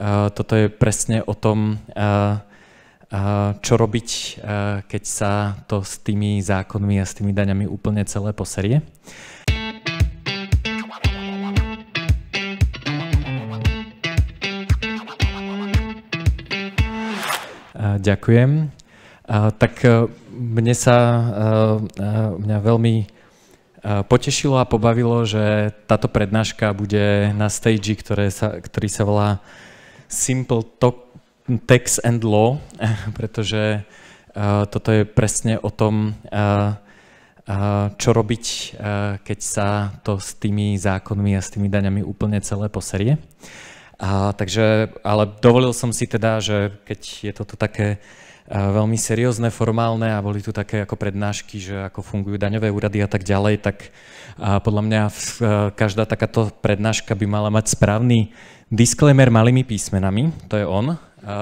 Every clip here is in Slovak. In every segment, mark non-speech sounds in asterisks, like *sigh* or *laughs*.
Eh, toto je presne o tom, eh, eh, čo robiť, keď sa to s tými zákonmi a s tými daňami úplne celé poserie. Ďakujem. Tak mne sa mňa veľmi potešilo a pobavilo, že táto prednáška bude na stage, ktoré sa, ktorý sa volá simple talk, tax and law, *laughs* pretože uh, toto je presne o tom, uh, uh, čo robiť, keď sa to s tými zákonmi a s tými daňami úplne celé poserie. A, takže, ale dovolil som si teda, že keď je toto také veľmi seriózne, formálne a boli tu také ako prednášky, že ako fungujú daňové úrady a tak ďalej, tak a podľa mňa eh, každá takáto prednáška by mala mať správny disclaimer malými písmenami, to je on. A, a,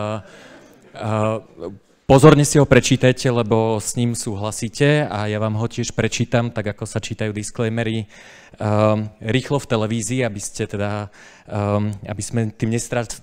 pozorne si ho prečítajte, lebo s ním súhlasíte a ja vám ho tiež prečítam, tak ako sa čítajú disclaimery eh, rýchlo v televízii, aby ste teda Ehm, aby sme tým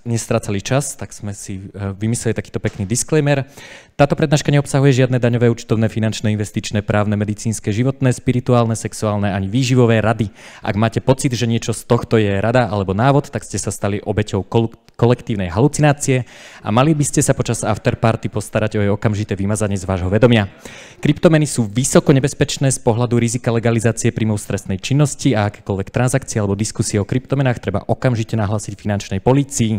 nestrácali čas, tak sme si eh, vymysleli takýto pekný disclaimer. Táto prednáška neobsahuje žiadne daňové, účtovné, finančné, investičné, právne, medicínske, životné, spirituálne, sexuálne ani výživové rady. Ak máte pocit, že niečo z tohto je rada alebo návod, tak ste sa stali obeťou kol- kolektívnej halucinácie a mali by ste sa počas afterparty postarať o jej okamžité vymazanie z vášho vedomia. Kryptomeny sú vysoko nebezpečné z pohľadu rizika legalizácie príjmov stresnej činnosti a akékoľvek transakcie alebo diskusie o kryptomenách treba okamžite okamžite nahlásiť finančnej policii.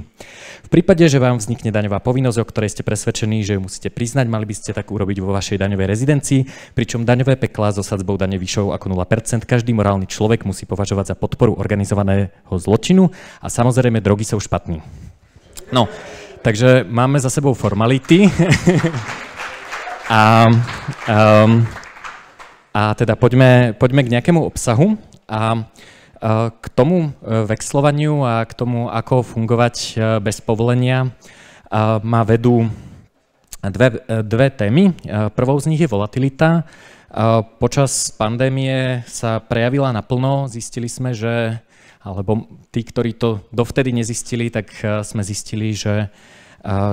V prípade, že vám vznikne daňová povinnosť, o ktorej ste presvedčení, že ju musíte priznať, mali by ste tak urobiť vo vašej daňovej rezidencii, pričom daňové pekla so sadzbou dane vyššou ako 0% každý morálny človek musí považovať za podporu organizovaného zločinu a samozrejme drogy sú špatný. No, takže máme za sebou formality. *laughs* a, um, a teda poďme, poďme k nejakému obsahu. A k tomu e, vexlovaniu a k tomu, ako fungovať e, bez povolenia, e, ma vedú dve, dve témy. Prvou z nich je volatilita. Počas pandémie sa prejavila naplno. Zistili sme, že, alebo tí, ktorí to dovtedy nezistili, tak sme zistili, že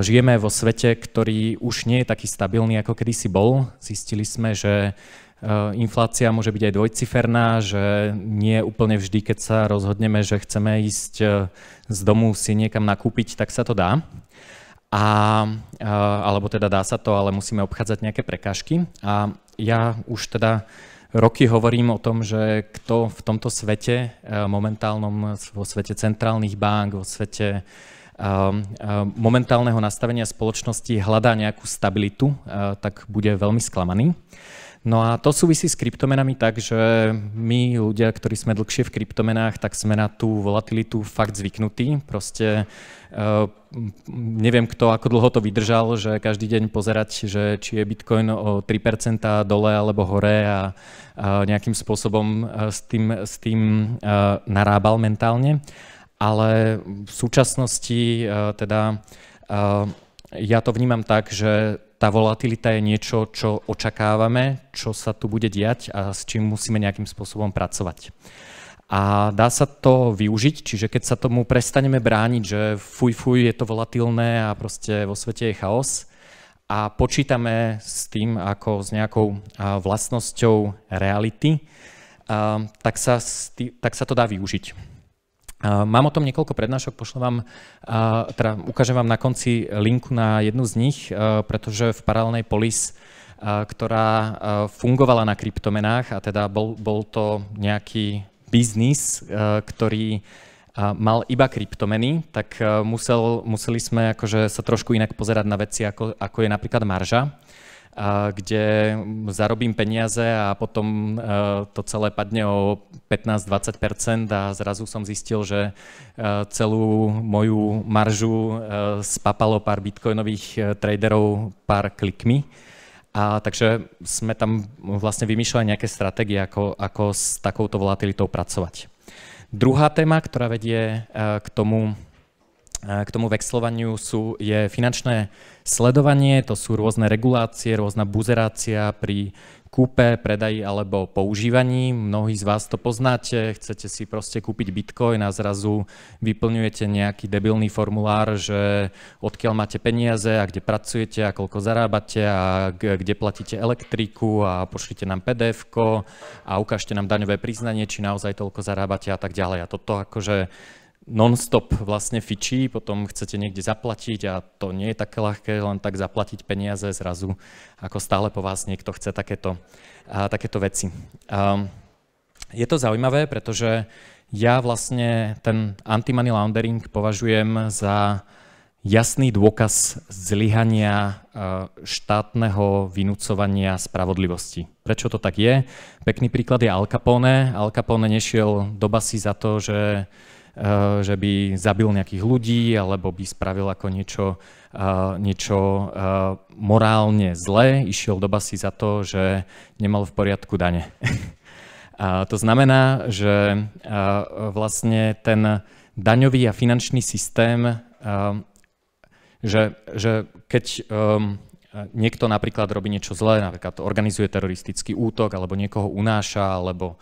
žijeme vo svete, ktorý už nie je taký stabilný, ako kedysi bol. Zistili sme, že Eh, inflácia môže byť aj dvojciferná, že nie úplne vždy, keď sa rozhodneme, že chceme ísť eh, z domu si niekam nakúpiť, tak sa to dá. A, eh, alebo teda dá sa to, ale musíme obchádzať nejaké prekažky. A ja už teda roky hovorím o tom, že kto v tomto svete momentálnom, vo svete centrálnych bank, vo svete momentálneho nastavenia spoločnosti hľadá nejakú stabilitu, tak bude veľmi sklamaný. No a to súvisí s kryptomenami tak, že my ľudia, ktorí sme dlhšie v kryptomenách, tak sme na tú volatilitu fakt zvyknutí. Proste eh, neviem kto, ako dlho to vydržal, že každý deň pozerať, že či je Bitcoin o 3% dole alebo hore a, nejakým spôsobom eh, s tým, s tým eh, narábal mentálne. Ale v súčasnosti teda ja to vnímam tak, že tá volatilita je niečo, čo očakávame, čo sa tu bude diať a s čím musíme nejakým spôsobom pracovať. A dá sa to využiť, čiže keď sa tomu prestaneme brániť, že fuj, fuj, je to volatilné a proste vo svete je chaos a počítame s tým ako s nejakou vlastnosťou reality, tak sa, tak sa to dá využiť. Mám o tom niekoľko prednášok, pošlem vám, teda ukážem vám na konci linku na jednu z nich, e, pretože v paralelnej polis e, ktorá e, fungovala na kryptomenách a teda bol, bol to nejaký biznis, ktorý mal iba kryptomeny, tak musel, museli sme akože sa trošku inak pozerať na veci, ako, ako je napríklad marža kde zarobím peniaze a potom e, to celé padne o 15-20 a zrazu som zistil, že e, celú moju maržu e, spapalo pár bitcoinových traderov pár klikmi. A takže sme tam vlastne vymýšľali nejaké stratégie, ako, ako s takouto volatilitou pracovať. Druhá téma, ktorá vedie k tomu, k tomu vexlovaniu sú, je finančné sledovanie, to sú rôzne regulácie, rôzna buzerácia pri kúpe, predaji alebo používaní. Mnohí z vás to poznáte, chcete si proste kúpiť bitcoin a zrazu vyplňujete nejaký debilný formulár, že odkiaľ máte peniaze a kde pracujete a koľko zarábate a kde platíte elektriku a pošlite nám pdf a ukážte nám daňové priznanie, či naozaj toľko zarábate a tak ďalej. A toto akože non-stop vlastne fičí, potom chcete niekde zaplatiť a to nie je také ľahké len tak zaplatiť peniaze zrazu, ako stále po vás niekto chce takéto, a, takéto veci. A, ehm, je to zaujímavé, pretože ja vlastne ten anti-money laundering považujem za jasný dôkaz zlyhania e, štátneho vynúcovania spravodlivosti. Prečo to tak je? Pekný príklad je Al Capone. Al Capone nešiel do basy za to, že Eh, že by zabil nejakých ľudí alebo by spravil ako niečo, eh, niečo eh, morálne zlé, išiel do basy za to, že nemal v poriadku dane. *laughs* A to znamená, že vlastne ten daňový a finančný systém, že, že keď niekto napríklad robí niečo zlé, napríklad organizuje teroristický útok, alebo niekoho unáša, alebo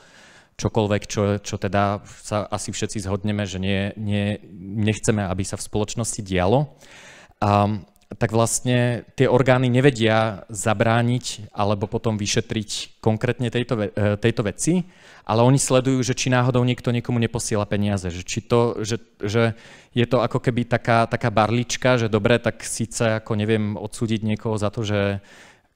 čokoľvek, čo, čo teda sa asi všetci zhodneme, že nie, nie, nechceme, aby sa v spoločnosti dialo, um, tak vlastne tie orgány nevedia zabrániť alebo potom vyšetriť konkrétne tejto, e, tejto veci, ale oni sledujú, že či náhodou niekto niekomu neposiela peniaze, že, či to, že, že je to ako keby taká, taká barlička, že dobre, tak síce ako neviem odsúdiť niekoho za to, že,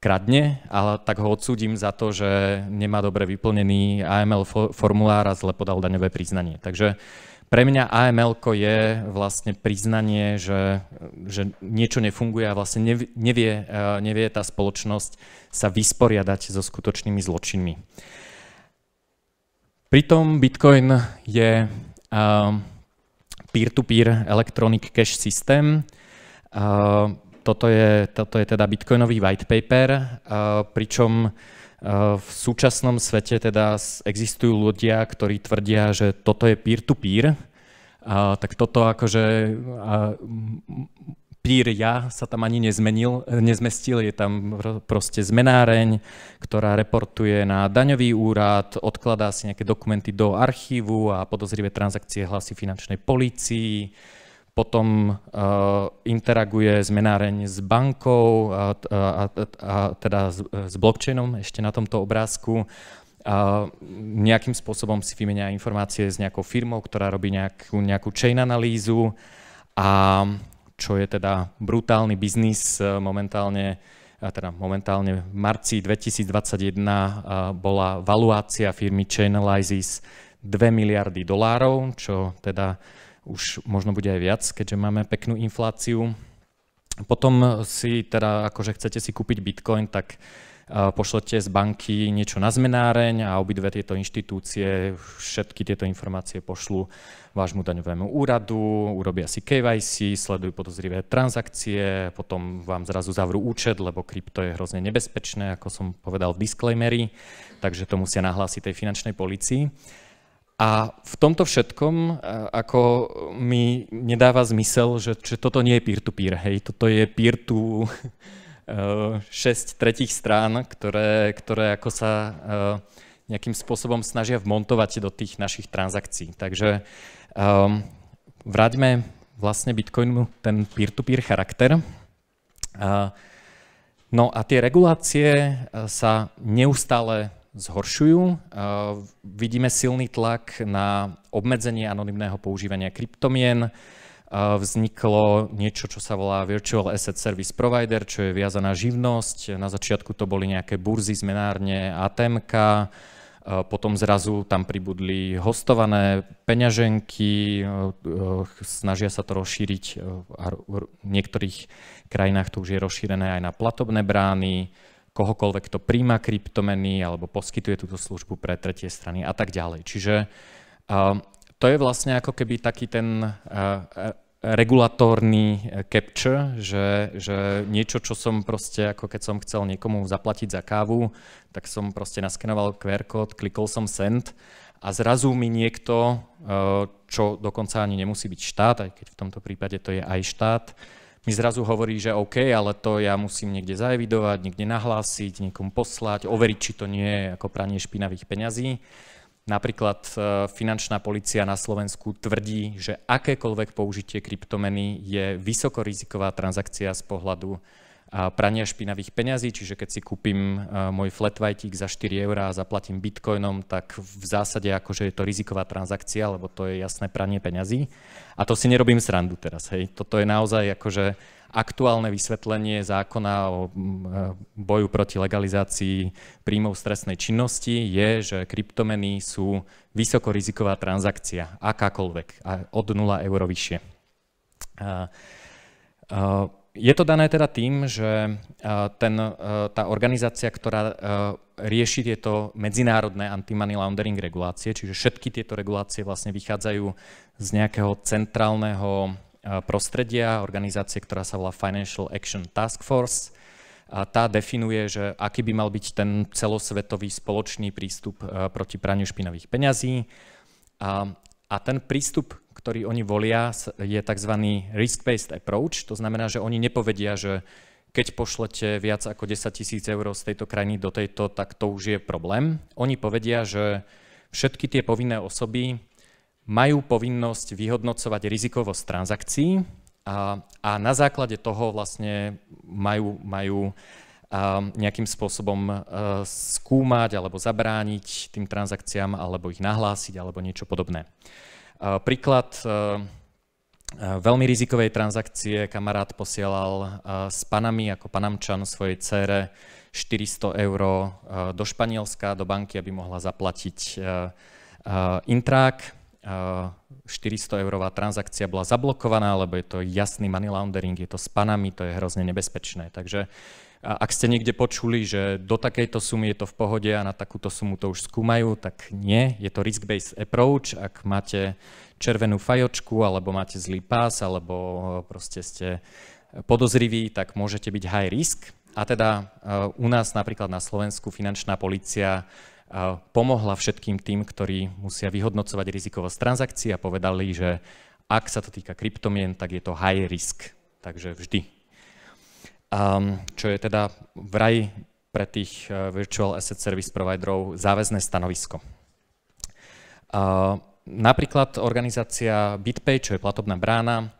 kradne, ale tak ho odsúdim za to, že nemá dobre vyplnený AML formulár a zle podal daňové priznanie. Takže pre mňa AML je vlastne priznanie, že, že niečo nefunguje a vlastne nevie, e, nevie, tá spoločnosť sa vysporiadať so skutočnými zločinmi. Pritom Bitcoin je e, peer-to-peer -peer electronic cash systém, e, toto je, toto je teda bitcoinový white paper, eh, pričom eh, v súčasnom svete teda existujú ľudia, ktorí tvrdia, že toto je peer-to-peer, eh, tak toto akože peer ja sa tam ani nezmenil, nezmestil, je tam proste zmenáreň, ktorá reportuje na daňový úrad, odkladá si nejaké dokumenty do archívu a podozrivé transakcie hlasí finančnej polícii, potom uh, interaguje zmenáreň s bankou a, a, a teda s, s blockchainom ešte na tomto obrázku. A nejakým spôsobom si vymenia informácie s nejakou firmou, ktorá robí nejakú, nejakú chain analýzu a čo je teda brutálny biznis e, momentálne, teda momentálne v marci 2021 e, bola valuácia firmy Chainalysis 2 miliardy dolárov, čo teda už možno bude aj viac, keďže máme peknú infláciu. Potom si teda, akože chcete si kúpiť bitcoin, tak pošlete z banky niečo na zmenáreň a obidve tieto inštitúcie všetky tieto informácie pošlú vášmu daňovému úradu, urobia si KYC, sledujú podozrivé transakcie, potom vám zrazu zavrú účet, lebo krypto je hrozne nebezpečné, ako som povedal v disclaimeri, takže to musia nahlásiť tej finančnej policii. A v tomto všetkom e, ako mi nedáva zmysel, že, že toto nie je peer-to-peer, hej, toto je peer to *laughs* e, šesť tretich strán, ktoré, ktoré ako sa e, nejakým spôsobom snažia vmontovať do tých našich transakcií. Takže um, vráťme vlastne Bitcoinu ten peer-to-peer -peer charakter. Uh, no a tie regulácie sa neustále zhoršujú. Eh, vidíme silný tlak na obmedzenie anonymného používania kryptomien. Eh, vzniklo niečo, čo sa volá Virtual Asset Service Provider, čo je viazaná živnosť. Na začiatku to boli nejaké burzy, zmenárne, atm eh, potom zrazu tam pribudli hostované peňaženky, snažia sa to rozšíriť a v niektorých krajinách to už je rozšírené aj na platobné brány, kohokoľvek, kto príjma kryptomeny alebo poskytuje túto službu pre tretie strany a tak ďalej. Čiže uh, to je vlastne ako keby taký ten uh, regulatórny e, capture, že, že niečo, čo som proste, ako keď som chcel niekomu zaplatiť za kávu, tak som proste naskenoval QR kód, klikol som send a zrazu mi niekto, e, čo dokonca ani nemusí byť štát, aj keď v tomto prípade to je aj štát, mi zrazu hovorí, že OK, ale to ja musím niekde zaevidovať, niekde nahlásiť, niekomu poslať, overiť, či to nie je ako pranie špinavých peňazí. Napríklad e, finančná policia na Slovensku tvrdí, že akékoľvek použitie kryptomeny je vysokoriziková transakcia z pohľadu prania špinavých peňazí, čiže keď si kúpim e, môj flat whiteík za 4 eurá a zaplatím bitcoinom, tak v zásade akože je to riziková transakcia, lebo to je jasné pranie peňazí. A to si nerobím srandu teraz, hej. Toto je naozaj akože aktuálne vysvetlenie zákona o e, boju proti legalizácii príjmov stresnej činnosti je, že kryptomeny sú vysokoriziková transakcia, akákoľvek, od 0 eur vyššie. Uh, uh, je to dané teda tým, že e, ten, e, tá organizácia, ktorá e, rieši tieto medzinárodné anti-money laundering regulácie, čiže všetky tieto regulácie vlastne vychádzajú z nejakého centrálneho prostredia, organizácie, ktorá sa volá Financial Action Task Force. A tá definuje, že aký by mal byť ten celosvetový spoločný prístup proti praniu špinavých peňazí. A, a ten prístup ktorý oni volia, je tzv. risk-based approach. To znamená, že oni nepovedia, že keď pošlete viac ako 10 tisíc eur z tejto krajiny do tejto, tak to už je problém. Oni povedia, že všetky tie povinné osoby majú povinnosť vyhodnocovať rizikovosť transakcií a, a na základe toho vlastne majú, majú a nejakým spôsobom e, skúmať alebo zabrániť tým transakciám alebo ich nahlásiť alebo niečo podobné. Eh, príklad eh, eh, veľmi rizikovej transakcie kamarát posielal s Panami ako Panamčan svojej cére 400 eur do Španielska, do banky, aby mohla zaplatiť intrák. 400 eurová transakcia bola zablokovaná, lebo je to jasný money laundering, je to s panami, to je hrozne nebezpečné. Takže ak ste niekde počuli, že do takejto sumy je to v pohode a na takúto sumu to už skúmajú, tak nie. Je to risk-based approach. Ak máte červenú fajočku, alebo máte zlý pás, alebo proste ste podozriví, tak môžete byť high risk. A teda eh, u nás napríklad na Slovensku finančná policia eh, pomohla všetkým tým, ktorí musia vyhodnocovať rizikovosť transakcií a povedali, že ak sa to týka kryptomien, tak je to high risk. Takže vždy um, čo je teda vraj pre tých uh, Virtual Asset Service Providerov záväzné stanovisko. Uh, napríklad organizácia BitPay, čo je platobná brána,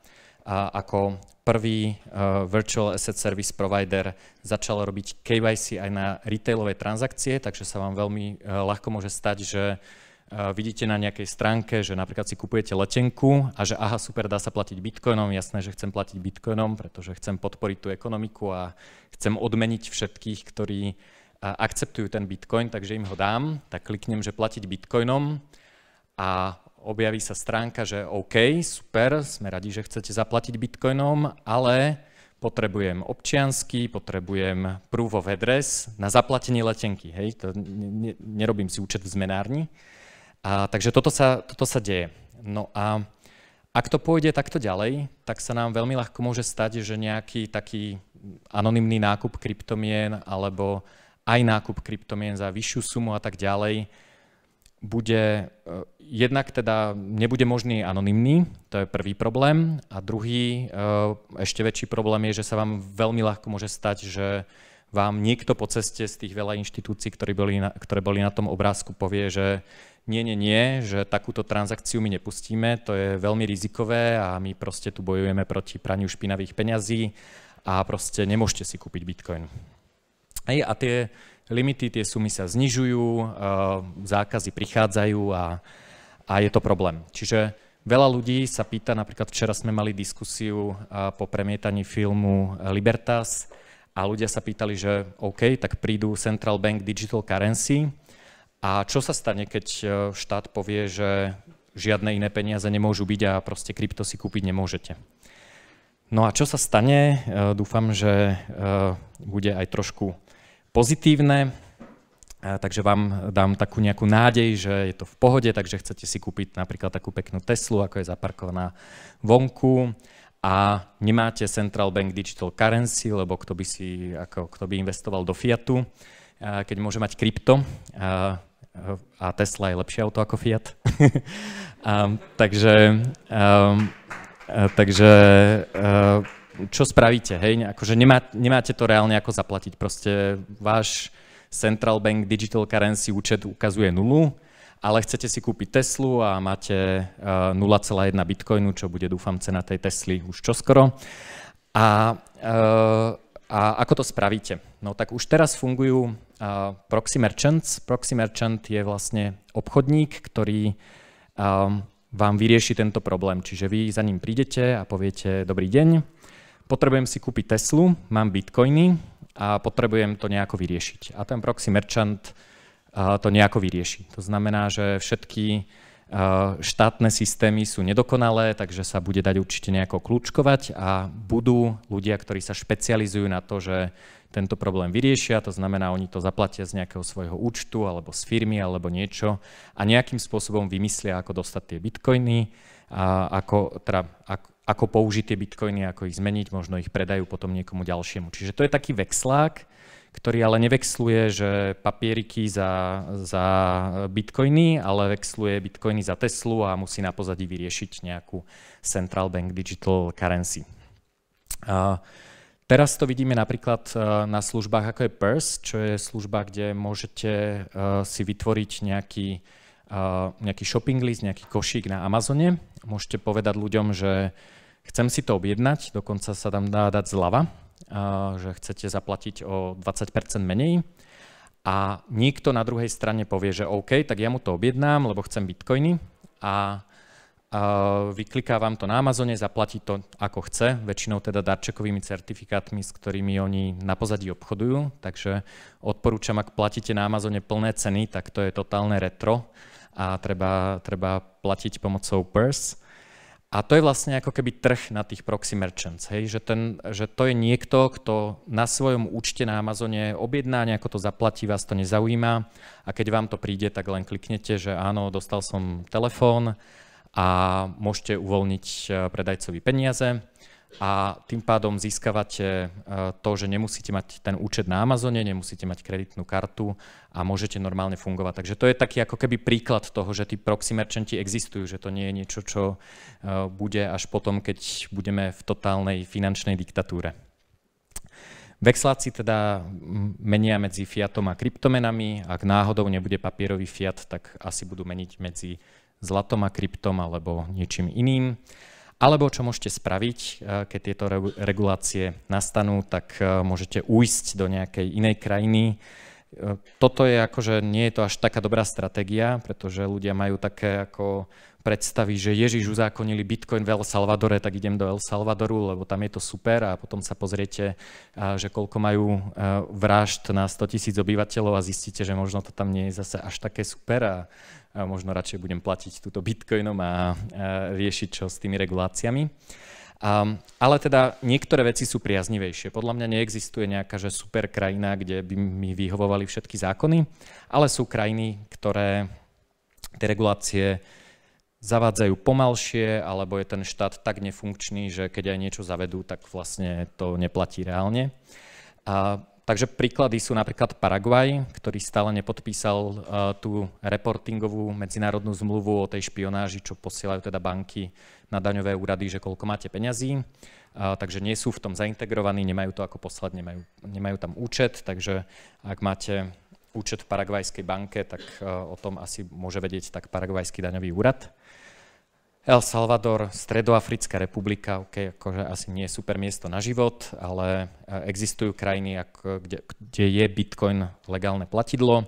a ako prvý uh, Virtual Asset Service Provider začal robiť KYC aj na retailové transakcie, takže sa vám veľmi uh, ľahko môže stať, že uh, vidíte na nejakej stránke, že napríklad si kupujete letenku a že aha, super, dá sa platiť bitcoinom, jasné, že chcem platiť bitcoinom, pretože chcem podporiť tú ekonomiku a chcem odmeniť všetkých, ktorí akceptujú ten bitcoin, takže im ho dám, tak kliknem, že platiť bitcoinom a objaví sa stránka, že OK, super, sme radi, že chcete zaplatiť bitcoinom, ale potrebujem občiansky, potrebujem proof of address na zaplatenie letenky. Hej, to nerobím si účet v zmenárni. A, takže toto sa, toto sa deje. No a ak to pôjde takto ďalej, tak sa nám veľmi ľahko môže stať, že nejaký taký anonymný nákup kryptomien alebo aj nákup kryptomien za vyššiu sumu a tak ďalej bude eh, jednak teda nebude možný anonymný, to je prvý problém. A druhý, eh, ešte väčší problém je, že sa vám veľmi ľahko môže stať, že vám niekto po ceste z tých veľa inštitúcií, ktoré boli na, ktoré boli na tom obrázku, povie, že nie, nie, nie, že takúto transakciu my nepustíme, to je veľmi rizikové a my proste tu bojujeme proti praniu špinavých peňazí a proste nemôžete si kúpiť bitcoin. Hej, a tie limity, tie sumy sa znižujú, eh, zákazy prichádzajú a, a je to problém. Čiže veľa ľudí sa pýta, napríklad včera sme mali diskusiu eh, po premietaní filmu eh, Libertas a ľudia sa pýtali, že OK, tak prídu Central Bank Digital Currency, a čo sa stane, keď e, štát povie, že žiadne iné peniaze nemôžu byť a proste krypto si kúpiť nemôžete? No a čo sa stane? E, dúfam, že e, bude aj trošku pozitívne. Takže vám dám takú nejakú nádej, že je to v pohode, takže chcete si kúpiť napríklad takú peknú Teslu, ako je zaparkovaná vonku a nemáte Central Bank Digital Currency, lebo kto by, si, ako, kto by investoval do fiatu, keď môže mať krypto a Tesla je lepšie auto ako Fiat. a, *laughs* takže um, takže uh, čo spravíte, hej? Akože nemá, nemáte to reálne ako zaplatiť. Proste váš Central Bank Digital Currency účet ukazuje nulu, ale chcete si kúpiť Teslu a máte e, uh, 0,1 bitcoinu, čo bude dúfam cena tej Tesly už čoskoro. A, uh, a ako to spravíte? No tak už teraz fungujú uh, proxy merchants. Proxy merchant je vlastne obchodník, ktorý um, vám vyrieši tento problém. Čiže vy za ním prídete a poviete, dobrý deň, potrebujem si kúpiť Teslu, mám bitcoiny a potrebujem to nejako vyriešiť. A ten proxy merchant uh, to nejako vyrieši. To znamená, že všetky Eh, štátne systémy sú nedokonalé, takže sa bude dať určite nejako kľúčkovať a budú ľudia, ktorí sa špecializujú na to, že tento problém vyriešia, to znamená, oni to zaplatia z nejakého svojho účtu alebo z firmy alebo niečo a nejakým spôsobom vymyslia, ako dostať tie bitcoiny, a ako, teda, ako, ako použiť tie bitcoiny, ako ich zmeniť, možno ich predajú potom niekomu ďalšiemu. Čiže to je taký vexlák, ktorý ale nevexluje, že papieriky za, za bitcoiny, ale vexluje bitcoiny za Teslu a musí na pozadí vyriešiť nejakú central bank digital currency. A Teraz to vidíme napríklad e, na službách ako je Purse, čo je služba, kde môžete e, si vytvoriť nejaký, e, nejaký shopping list, nejaký košík na Amazone. Môžete povedať ľuďom, že chcem si to objednať, dokonca sa tam dá dať zľava že chcete zaplatiť o 20 menej a nikto na druhej strane povie, že OK, tak ja mu to objednám, lebo chcem bitcoiny a vyklikávam to na Amazone, zaplatí to ako chce, väčšinou teda darčekovými certifikátmi, s ktorými oni na pozadí obchodujú, takže odporúčam, ak platíte na Amazone plné ceny, tak to je totálne retro a treba, treba platiť pomocou Purse. A to je vlastne ako keby trh na tých proxy merchants, hej? Že, ten, že to je niekto, kto na svojom účte na Amazone objedná, nejako to zaplatí, vás to nezaujíma a keď vám to príde, tak len kliknete, že áno, dostal som telefón a môžete uvoľniť eh, predajcovi peniaze a tým pádom získavate e, to, že nemusíte mať ten účet na Amazone, nemusíte mať kreditnú kartu a môžete normálne fungovať. Takže to je taký ako keby príklad toho, že tí proxy merchanti existujú, že to nie je niečo, čo e, bude až potom, keď budeme v totálnej finančnej diktatúre. Vexláci teda menia medzi fiatom a kryptomenami. Ak náhodou nebude papierový fiat, tak asi budú meniť medzi zlatom a kryptom alebo niečím iným. Alebo čo môžete spraviť, e, keď tieto regulácie nastanú, tak e, môžete ujsť do nejakej inej krajiny. E, toto je akože, nie je to až taká dobrá stratégia, pretože ľudia majú také ako predstavy, že Ježiš uzákonili Bitcoin v El Salvadore, tak idem do El Salvadoru, lebo tam je to super a potom sa pozriete, že koľko majú vražd na 100 tisíc obyvateľov a zistíte, že možno to tam nie je zase až také super a možno radšej budem platiť túto bitcoinom a riešiť čo s tými reguláciami. Um, ale teda niektoré veci sú priaznivejšie. Podľa mňa neexistuje nejaká že super krajina, kde by mi vyhovovali všetky zákony, ale sú krajiny, ktoré tie regulácie zavádzajú pomalšie, alebo je ten štát tak nefunkčný, že keď aj niečo zavedú, tak vlastne to neplatí reálne. A Takže príklady sú napríklad Paraguaj, ktorý stále nepodpísal uh, tú reportingovú medzinárodnú zmluvu o tej špionáži, čo posielajú teda banky na daňové úrady, že koľko máte peňazí. Uh, takže nie sú v tom zaintegrovaní, nemajú to ako poslať, nemajú, nemajú tam účet, takže ak máte účet v Paraguajskej banke, tak uh, o tom asi môže vedieť tak Paraguajský daňový úrad. El Salvador, Stredoafrická republika, OK, akože asi nie je super miesto na život, ale eh, existujú krajiny, ako, kde, kde je Bitcoin legálne platidlo.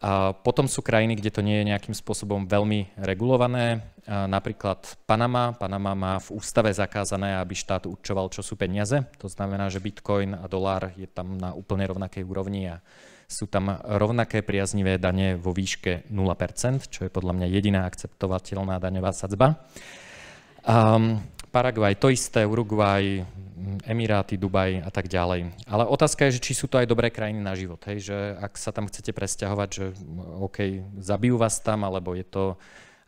A potom sú krajiny, kde to nie je nejakým spôsobom veľmi regulované. A napríklad Panama. Panama má v ústave zakázané, aby štát určoval, čo sú peniaze. To znamená, že bitcoin a dolár je tam na úplne rovnakej úrovni a sú tam rovnaké priaznivé dane vo výške 0%, čo je podľa mňa jediná akceptovateľná daňová sadzba. Um, Paraguaj to isté, Uruguaj, Emiráty, Dubaj a tak ďalej. Ale otázka je, že či sú to aj dobré krajiny na život. Hej? Že ak sa tam chcete presťahovať, že mm, OK, zabijú vás tam, alebo je to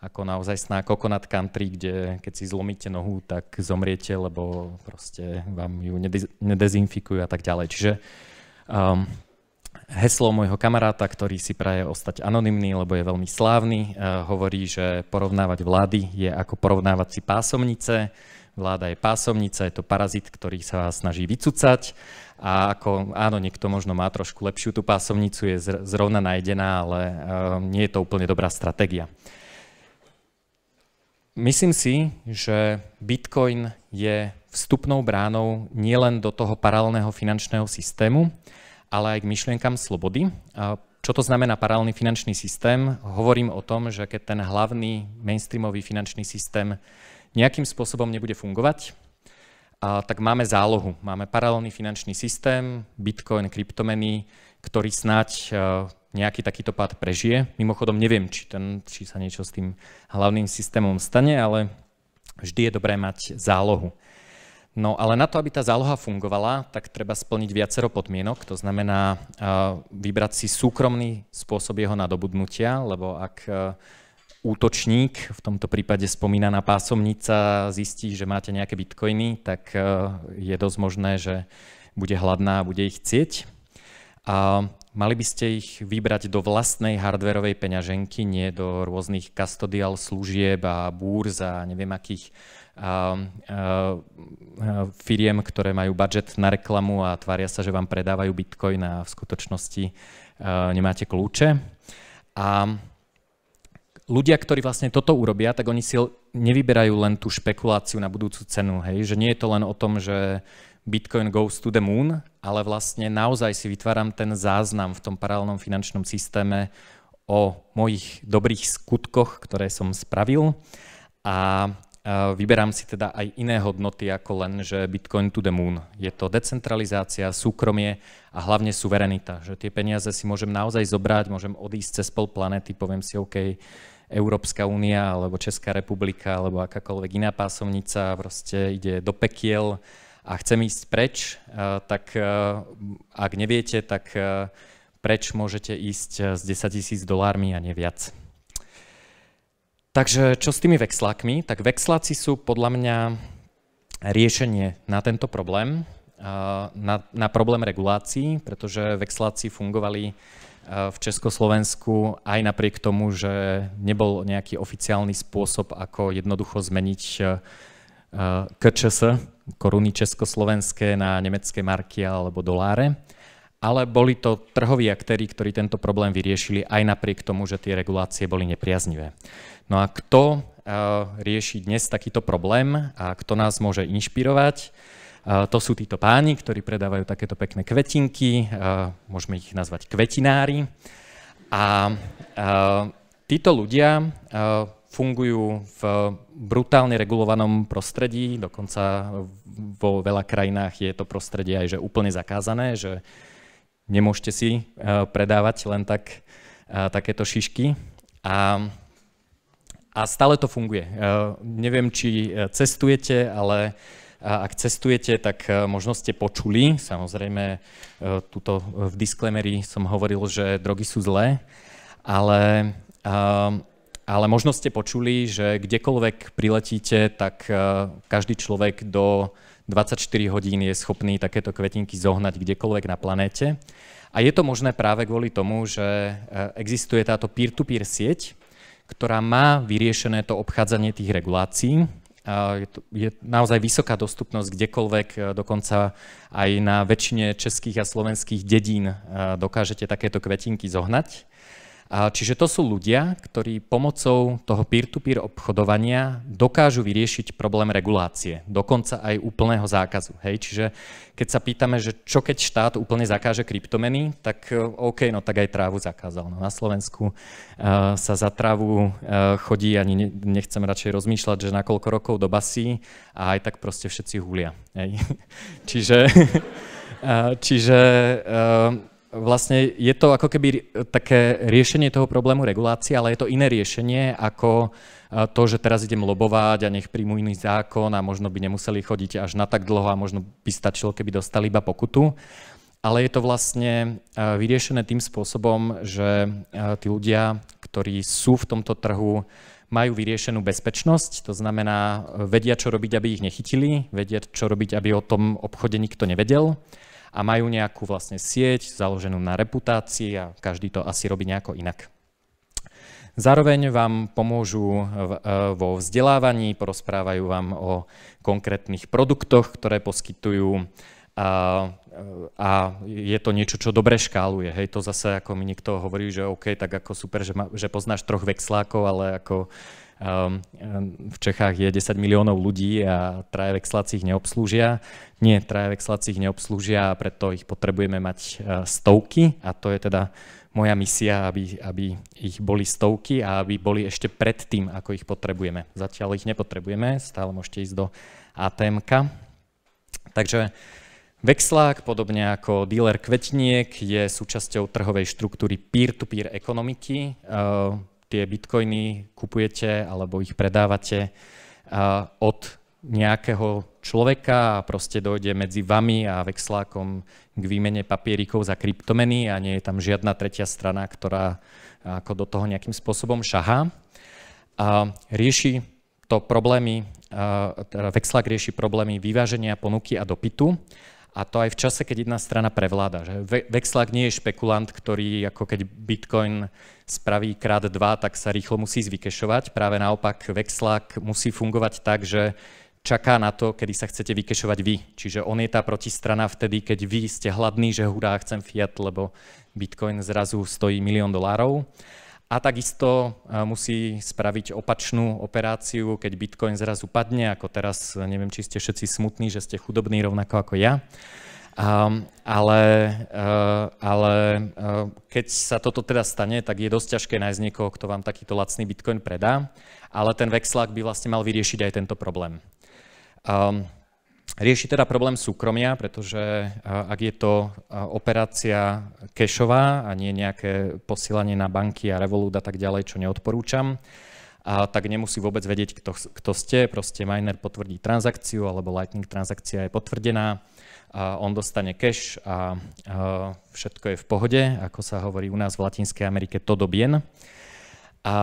ako naozaj sná coconut country, kde keď si zlomíte nohu, tak zomriete, lebo proste vám ju nedezinfikujú a tak ďalej. Čiže um, Heslo môjho kamaráta, ktorý si praje ostať anonymný, lebo je veľmi slávny, eh, hovorí, že porovnávať vlády je ako porovnávať si pásomnice. Vláda je pásomnica, je to parazit, ktorý sa snaží vycúcať a ako áno, niekto možno má trošku lepšiu tú pásomnicu, je zrovna najdená, ale eh, nie je to úplne dobrá stratégia. Myslím si, že Bitcoin je vstupnou bránou nielen do toho paralelného finančného systému, ale aj k myšlienkam slobody. Čo to znamená paralelný finančný systém? Hovorím o tom, že keď ten hlavný mainstreamový finančný systém nejakým spôsobom nebude fungovať, tak máme zálohu. Máme paralelný finančný systém, bitcoin, kryptomeny, ktorý snáď e, nejaký takýto pád prežije. Mimochodom neviem, či, ten, či sa niečo s tým hlavným systémom stane, ale vždy je dobré mať zálohu. No ale na to, aby tá záloha fungovala, tak treba splniť viacero podmienok, to znamená uh, vybrať si súkromný spôsob jeho nadobudnutia, lebo ak uh, útočník, v tomto prípade spomínaná pásomnica, zistí, že máte nejaké bitcoiny, tak uh, je dosť možné, že bude hladná a bude ich chcieť. A mali by ste ich vybrať do vlastnej hardverovej peňaženky, nie do rôznych custodial služieb a búrz a neviem akých Ehm, ehm, ehm, firiem, ktoré majú budget na reklamu a tvária sa, že vám predávajú bitcoin a v skutočnosti nemáte kľúče. A ľudia, ktorí vlastne toto urobia, tak oni si nevyberajú len tú špekuláciu na budúcu cenu, hej, že nie je to len o tom, že Bitcoin goes to the moon, ale vlastne naozaj si vytváram ten záznam v tom paralelnom finančnom systéme o mojich dobrých skutkoch, ktoré som spravil a vyberám si teda aj iné hodnoty ako len, že Bitcoin to the moon. Je to decentralizácia, súkromie a hlavne suverenita. Že tie peniaze si môžem naozaj zobrať, môžem odísť cez pol planety, poviem si OK, Európska únia alebo Česká republika alebo akákoľvek iná pásovnica proste ide do pekiel a chcem ísť preč, tak e, ak neviete, tak e, preč môžete ísť e, s 10 tisíc dolármi a neviac. Takže čo s tými vexlákmi? Tak vexláci sú podľa mňa riešenie na tento problém, na, na problém regulácií, pretože vexláci fungovali v Československu aj napriek tomu, že nebol nejaký oficiálny spôsob, ako jednoducho zmeniť KČS, koruny československé na nemecké marky alebo doláre. Ale boli to trhoví aktéry, ktorí tento problém vyriešili aj napriek tomu, že tie regulácie boli nepriaznivé. No a kto eh, rieši dnes takýto problém a kto nás môže inšpirovať? Eh, to sú títo páni, ktorí predávajú takéto pekné kvetinky, eh, môžeme ich nazvať kvetinári. A títo ľudia fungujú v brutálne regulovanom prostredí, dokonca vo veľa krajinách je to prostredie aj že úplne zakázané, že nemôžete si predávať len tak takéto šišky. A a stále to funguje. E, neviem, či e, cestujete, ale e, ak cestujete, tak možno ste počuli, samozrejme, tuto v disclaimeri som hovoril, že drogy sú zlé, ale, ale možno ste počuli, že kdekoľvek priletíte, tak každý človek do 24 hodín je schopný takéto kvetinky zohnať kdekoľvek na planéte. A je to možné práve kvôli tomu, že existuje táto peer-to-peer sieť, ktorá má vyriešené to obchádzanie tých regulácií. Je, to, je naozaj vysoká dostupnosť kdekoľvek, e, dokonca aj na väčšine českých a slovenských dedín e, dokážete takéto kvetinky zohnať. Čiže to sú ľudia, ktorí pomocou toho peer-to-peer obchodovania dokážu vyriešiť problém regulácie, dokonca aj úplného zákazu. Hej? Čiže keď sa pýtame, že čo keď štát úplne zakáže kryptomeny, tak e, OK, no tak aj trávu zakázal. No, na Slovensku uh, sa za trávu uh, chodí, ani nechcem radšej rozmýšľať, že na koľko rokov do basí a aj tak proste všetci hulia. Hej? *laughs* čiže... Uh, *laughs* čiže uh, vlastne je to ako keby také riešenie toho problému regulácie, ale je to iné riešenie ako e, to, že teraz idem lobovať a nech príjmu iný zákon a možno by nemuseli chodiť až na tak dlho a možno by stačilo, keby dostali iba pokutu. Ale je to vlastne e, vyriešené tým spôsobom, že e, tí ľudia, ktorí sú v tomto trhu, majú vyriešenú bezpečnosť, to znamená, vedia, čo robiť, aby ich nechytili, vedia, čo robiť, aby o tom obchode nikto nevedel a majú nejakú vlastne sieť založenú na reputácii a každý to asi robí nejako inak. Zároveň vám pomôžu e, vo vzdelávaní, porozprávajú vám o konkrétnych produktoch, ktoré poskytujú a, e, a je to niečo, čo dobre škáluje. Hej, to zase ako mi niekto hovorí, že OK, tak ako super, že, ma, že poznáš troch vexlákov, ale ako Ehm, ehm, v Čechách je 10 miliónov ľudí a traje vexláci ich neobslúžia. Nie, traje vexláci ich neobslúžia a preto ich potrebujeme mať e, stovky a to je teda moja misia, aby, aby ich boli stovky a aby boli ešte pred tým, ako ich potrebujeme. Zatiaľ ich nepotrebujeme, stále môžete ísť do atm -ka. Takže Vexlák, podobne ako dealer kvetiniek, je súčasťou trhovej štruktúry peer-to-peer -peer ekonomiky. Ehm, tie bitcoiny kupujete alebo ich predávate od nejakého človeka a proste dojde medzi vami a vexlákom k výmene papieríkov za kryptomeny a nie je tam žiadna tretia strana, ktorá ako do toho nejakým spôsobom šahá. A rieši to problémy, teda vexlák rieši problémy vyváženia ponuky a dopytu a to aj v čase, keď jedna strana prevláda. Že Vexlak nie je špekulant, ktorý ako keď Bitcoin spraví krát dva, tak sa rýchlo musí zvykešovať. Práve naopak Vexlak musí fungovať tak, že čaká na to, kedy sa chcete vykešovať vy. Čiže on je tá protistrana vtedy, keď vy ste hladní, že hurá, chcem fiat, lebo Bitcoin zrazu stojí milión dolárov. A takisto e, musí spraviť opačnú operáciu, keď Bitcoin zrazu padne, ako teraz, e, neviem, či ste všetci smutní, že ste chudobní rovnako ako ja. Um, ale uh, ale uh, keď sa toto teda stane, tak je dosť ťažké nájsť niekoho, kto vám takýto lacný bitcoin predá, ale ten vexlák by vlastne mal vyriešiť aj tento problém. Um, Rieši teda problém súkromia, pretože ak je to operácia kešová a nie nejaké posílanie na banky a Revolut a tak ďalej, čo neodporúčam, a tak nemusí vôbec vedieť, kto, kto ste. Proste miner potvrdí transakciu, alebo Lightning transakcia je potvrdená, a on dostane cash a, a všetko je v pohode, ako sa hovorí u nás v Latinskej Amerike, to do bien. A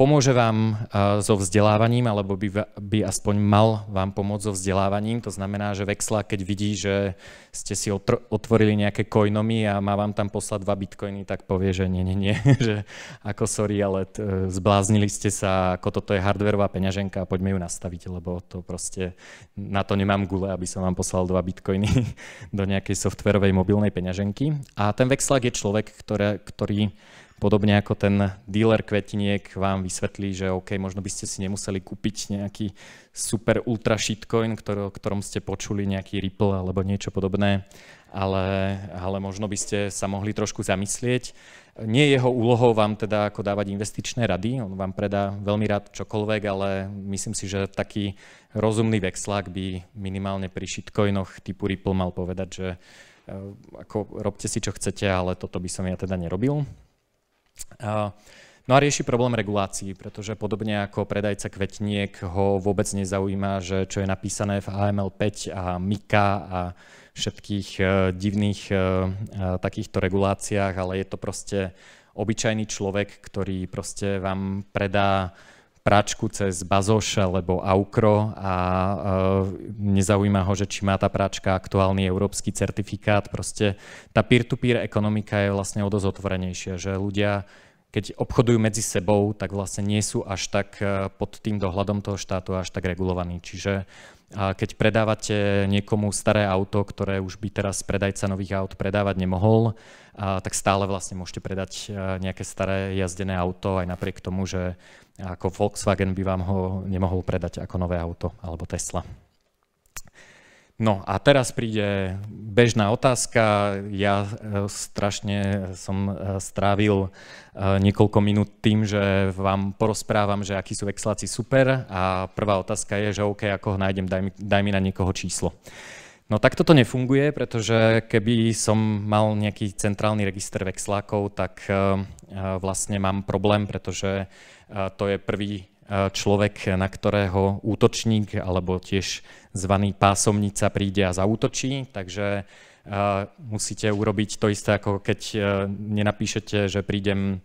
pomôže vám e, so vzdelávaním, alebo by, by aspoň mal vám pomôcť so vzdelávaním. To znamená, že Vexla, keď vidí, že ste si otvorili nejaké coinomy a má vám tam poslať dva bitcoiny, tak povie, že nie, nie, nie, *laughs* že ako sorry, ale t- zbláznili ste sa, ako toto je hardverová peňaženka, a poďme ju nastaviť, lebo to proste, na to nemám gule, aby som vám poslal dva bitcoiny *laughs* do nejakej softverovej mobilnej peňaženky. A ten Vexlak je človek, ktoré, ktorý Podobne ako ten dealer kvetiniek vám vysvetlí, že OK, možno by ste si nemuseli kúpiť nejaký super ultra shitcoin, ktorý, o ktorom ste počuli nejaký Ripple alebo niečo podobné, ale, ale možno by ste sa mohli trošku zamyslieť. Nie jeho úlohou vám teda ako dávať investičné rady, on vám predá veľmi rád čokoľvek, ale myslím si, že taký rozumný vexlák by minimálne pri shitcoinoch typu Ripple mal povedať, že e, ako robte si čo chcete, ale toto by som ja teda nerobil. Eh, no a rieši problém regulácií, pretože podobne ako predajca kvetniek ho vôbec nezaujíma, že čo je napísané v AML5 a MIKA a všetkých eh, divných eh, takýchto reguláciách, ale je to proste obyčajný človek, ktorý proste vám predá práčku cez Bazoš alebo Aukro a e, nezaujíma ho, že či má tá práčka aktuálny európsky certifikát. Proste tá peer-to-peer ekonomika je vlastne o dosť otvorenejšia, že ľudia keď obchodujú medzi sebou, tak vlastne nie sú až tak e, pod tým dohľadom toho štátu až tak regulovaní. Čiže keď predávate niekomu staré auto, ktoré už by teraz predajca nových aut predávať nemohol, tak stále vlastne môžete predať e, nejaké staré jazdené auto aj napriek tomu, že ako Volkswagen by vám ho nemohol predať ako nové auto alebo Tesla. No a teraz príde bežná otázka. Ja e, strašne som e, strávil e, niekoľko minút tým, že vám porozprávam, že akí sú vexláci super a prvá otázka je, že OK, ako ho nájdem, daj mi, daj mi na niekoho číslo. No takto to nefunguje, pretože keby som mal nejaký centrálny register vexlákov, tak vlastne mám problém, pretože to je prvý človek, na ktorého útočník alebo tiež zvaný pásomnica príde a zautočí, takže musíte urobiť to isté, ako keď e, nenapíšete, že prídem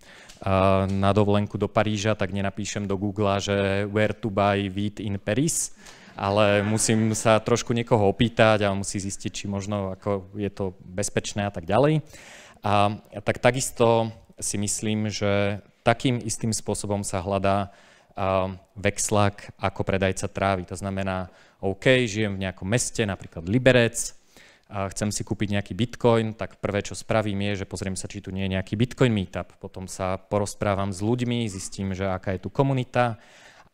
na dovolenku do Paríža, tak nenapíšem do Google, že where to buy wheat in Paris, ale musím sa trošku niekoho opýtať a musí zistiť, či možno ako je to bezpečné a tak ďalej. A tak takisto si myslím, že Takým istým spôsobom sa hľadá vexlak ako predajca trávy. To znamená, OK, žijem v nejakom meste, napríklad Liberec, a chcem si kúpiť nejaký bitcoin, tak prvé, čo spravím, je, že pozriem sa, či tu nie je nejaký bitcoin meetup. Potom sa porozprávam s ľuďmi, zistím, že aká je tu komunita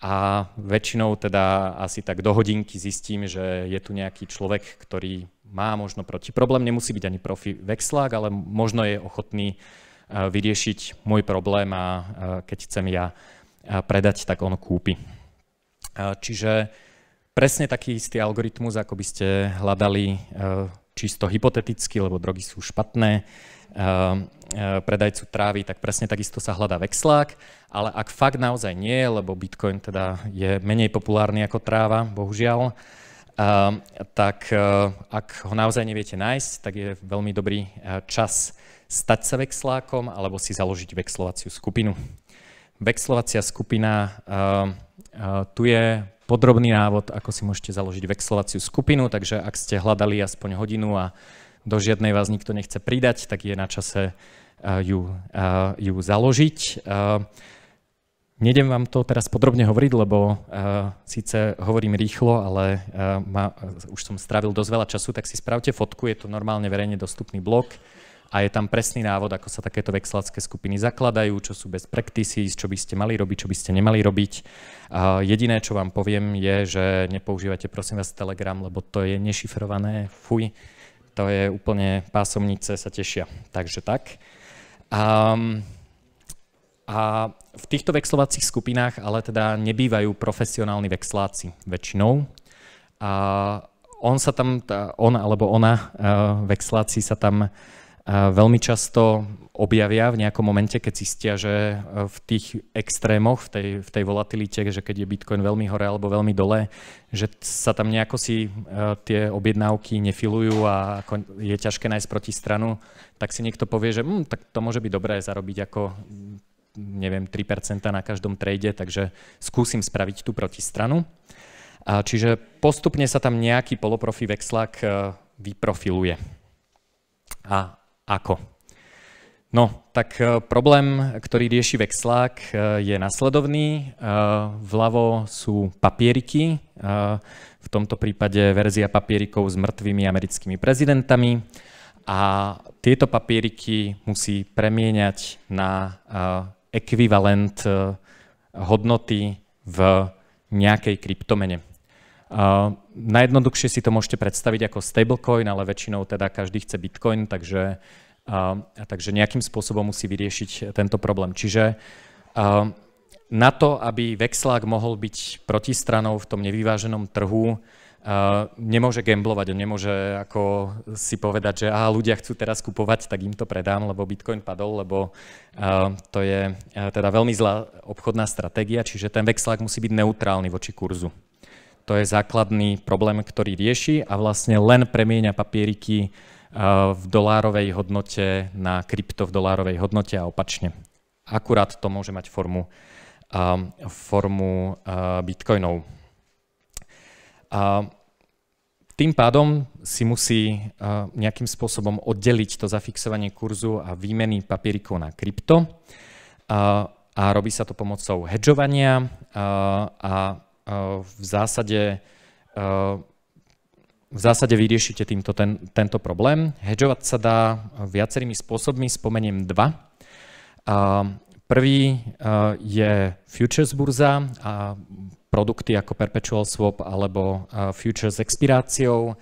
a väčšinou teda asi tak do hodinky zistím, že je tu nejaký človek, ktorý má možno protiproblém, nemusí byť ani profi vexlák, ale možno je ochotný vyriešiť môj problém a keď chcem ja predať, tak on kúpi. Čiže presne taký istý algoritmus, ako by ste hľadali čisto hypoteticky, lebo drogy sú špatné, predajcu trávy, tak presne takisto sa hľadá vexlák, ale ak fakt naozaj nie, lebo Bitcoin teda je menej populárny ako tráva, bohužiaľ, tak ak ho naozaj neviete nájsť, tak je veľmi dobrý čas stať sa vexlákom alebo si založiť vexlovaciu skupinu. Vexlovacia skupina, eh, eh, tu je podrobný návod, ako si môžete založiť vexlovaciu skupinu, takže ak ste hľadali aspoň hodinu a do žiadnej vás nikto nechce pridať, tak je na čase eh, ju, ju založiť. Nedem vám to teraz podrobne hovoriť, lebo uh, síce hovorím rýchlo, ale uh, ma, uh, už som strávil dosť veľa času, tak si spravte fotku, je to normálne verejne dostupný blog a je tam presný návod, ako sa takéto vexlácké skupiny zakladajú, čo sú bez practices, čo by ste mali robiť, čo by ste nemali robiť. Uh, jediné, čo vám poviem, je, že nepoužívate prosím vás Telegram, lebo to je nešifrované, fuj, to je úplne pásomnice, sa tešia. Takže tak. Um, a v týchto vexlovacích skupinách ale teda nebývajú profesionálni vexláci väčšinou. A on sa tam, on alebo ona, eh, vexláci sa tam veľmi často objavia v nejakom momente, keď zistia, že e, v tých extrémoch, v tej, v tej volatilite, že keď je Bitcoin veľmi hore alebo veľmi dole, že sa tam nejako si e, tie objednávky nefilujú a je ťažké nájsť stranu, tak si niekto povie, že hm, tak to môže byť dobré zarobiť ako neviem, 3% na každom trade, takže skúsim spraviť tú protistranu. A čiže postupne sa tam nejaký poloprofi vexlak e, vyprofiluje. A ako. No, tak eh, problém, ktorý rieši Vexlák, eh, je nasledovný. Eh, vľavo sú papieriky, v tomto prípade verzia papierikov s mŕtvými americkými prezidentami a tieto papieriky musí premieňať na ekvivalent hodnoty v nejakej kryptomene najjednoduchšie si to môžete predstaviť ako stablecoin, ale väčšinou teda každý chce bitcoin, takže, uh, takže nejakým spôsobom musí vyriešiť tento problém. Čiže uh, na to, aby vexlák mohol byť protistranou v tom nevyváženom trhu, uh, nemôže gamblovať, on nemôže ako si povedať, že aha, ľudia chcú teraz kupovať, tak im to predám, lebo Bitcoin padol, lebo uh, to je uh, teda veľmi zlá obchodná stratégia, čiže ten vexlák musí byť neutrálny voči kurzu. To je základný problém, ktorý rieši a vlastne len premieňa papieriky eh, v dolárovej hodnote na krypto v dolárovej hodnote a opačne. Akurát to môže mať formu, eh, formu eh, bitcoinov. tým pádom si musí nejakým spôsobom oddeliť to zafixovanie kurzu a výmeny papierikov na krypto. A, robí sa to pomocou hedžovania a v zásade v zásade vyriešite týmto ten, tento problém. Hedžovať sa dá viacerými spôsobmi, spomeniem dva. Prvý je futures burza a produkty ako perpetual swap alebo futures expiráciou.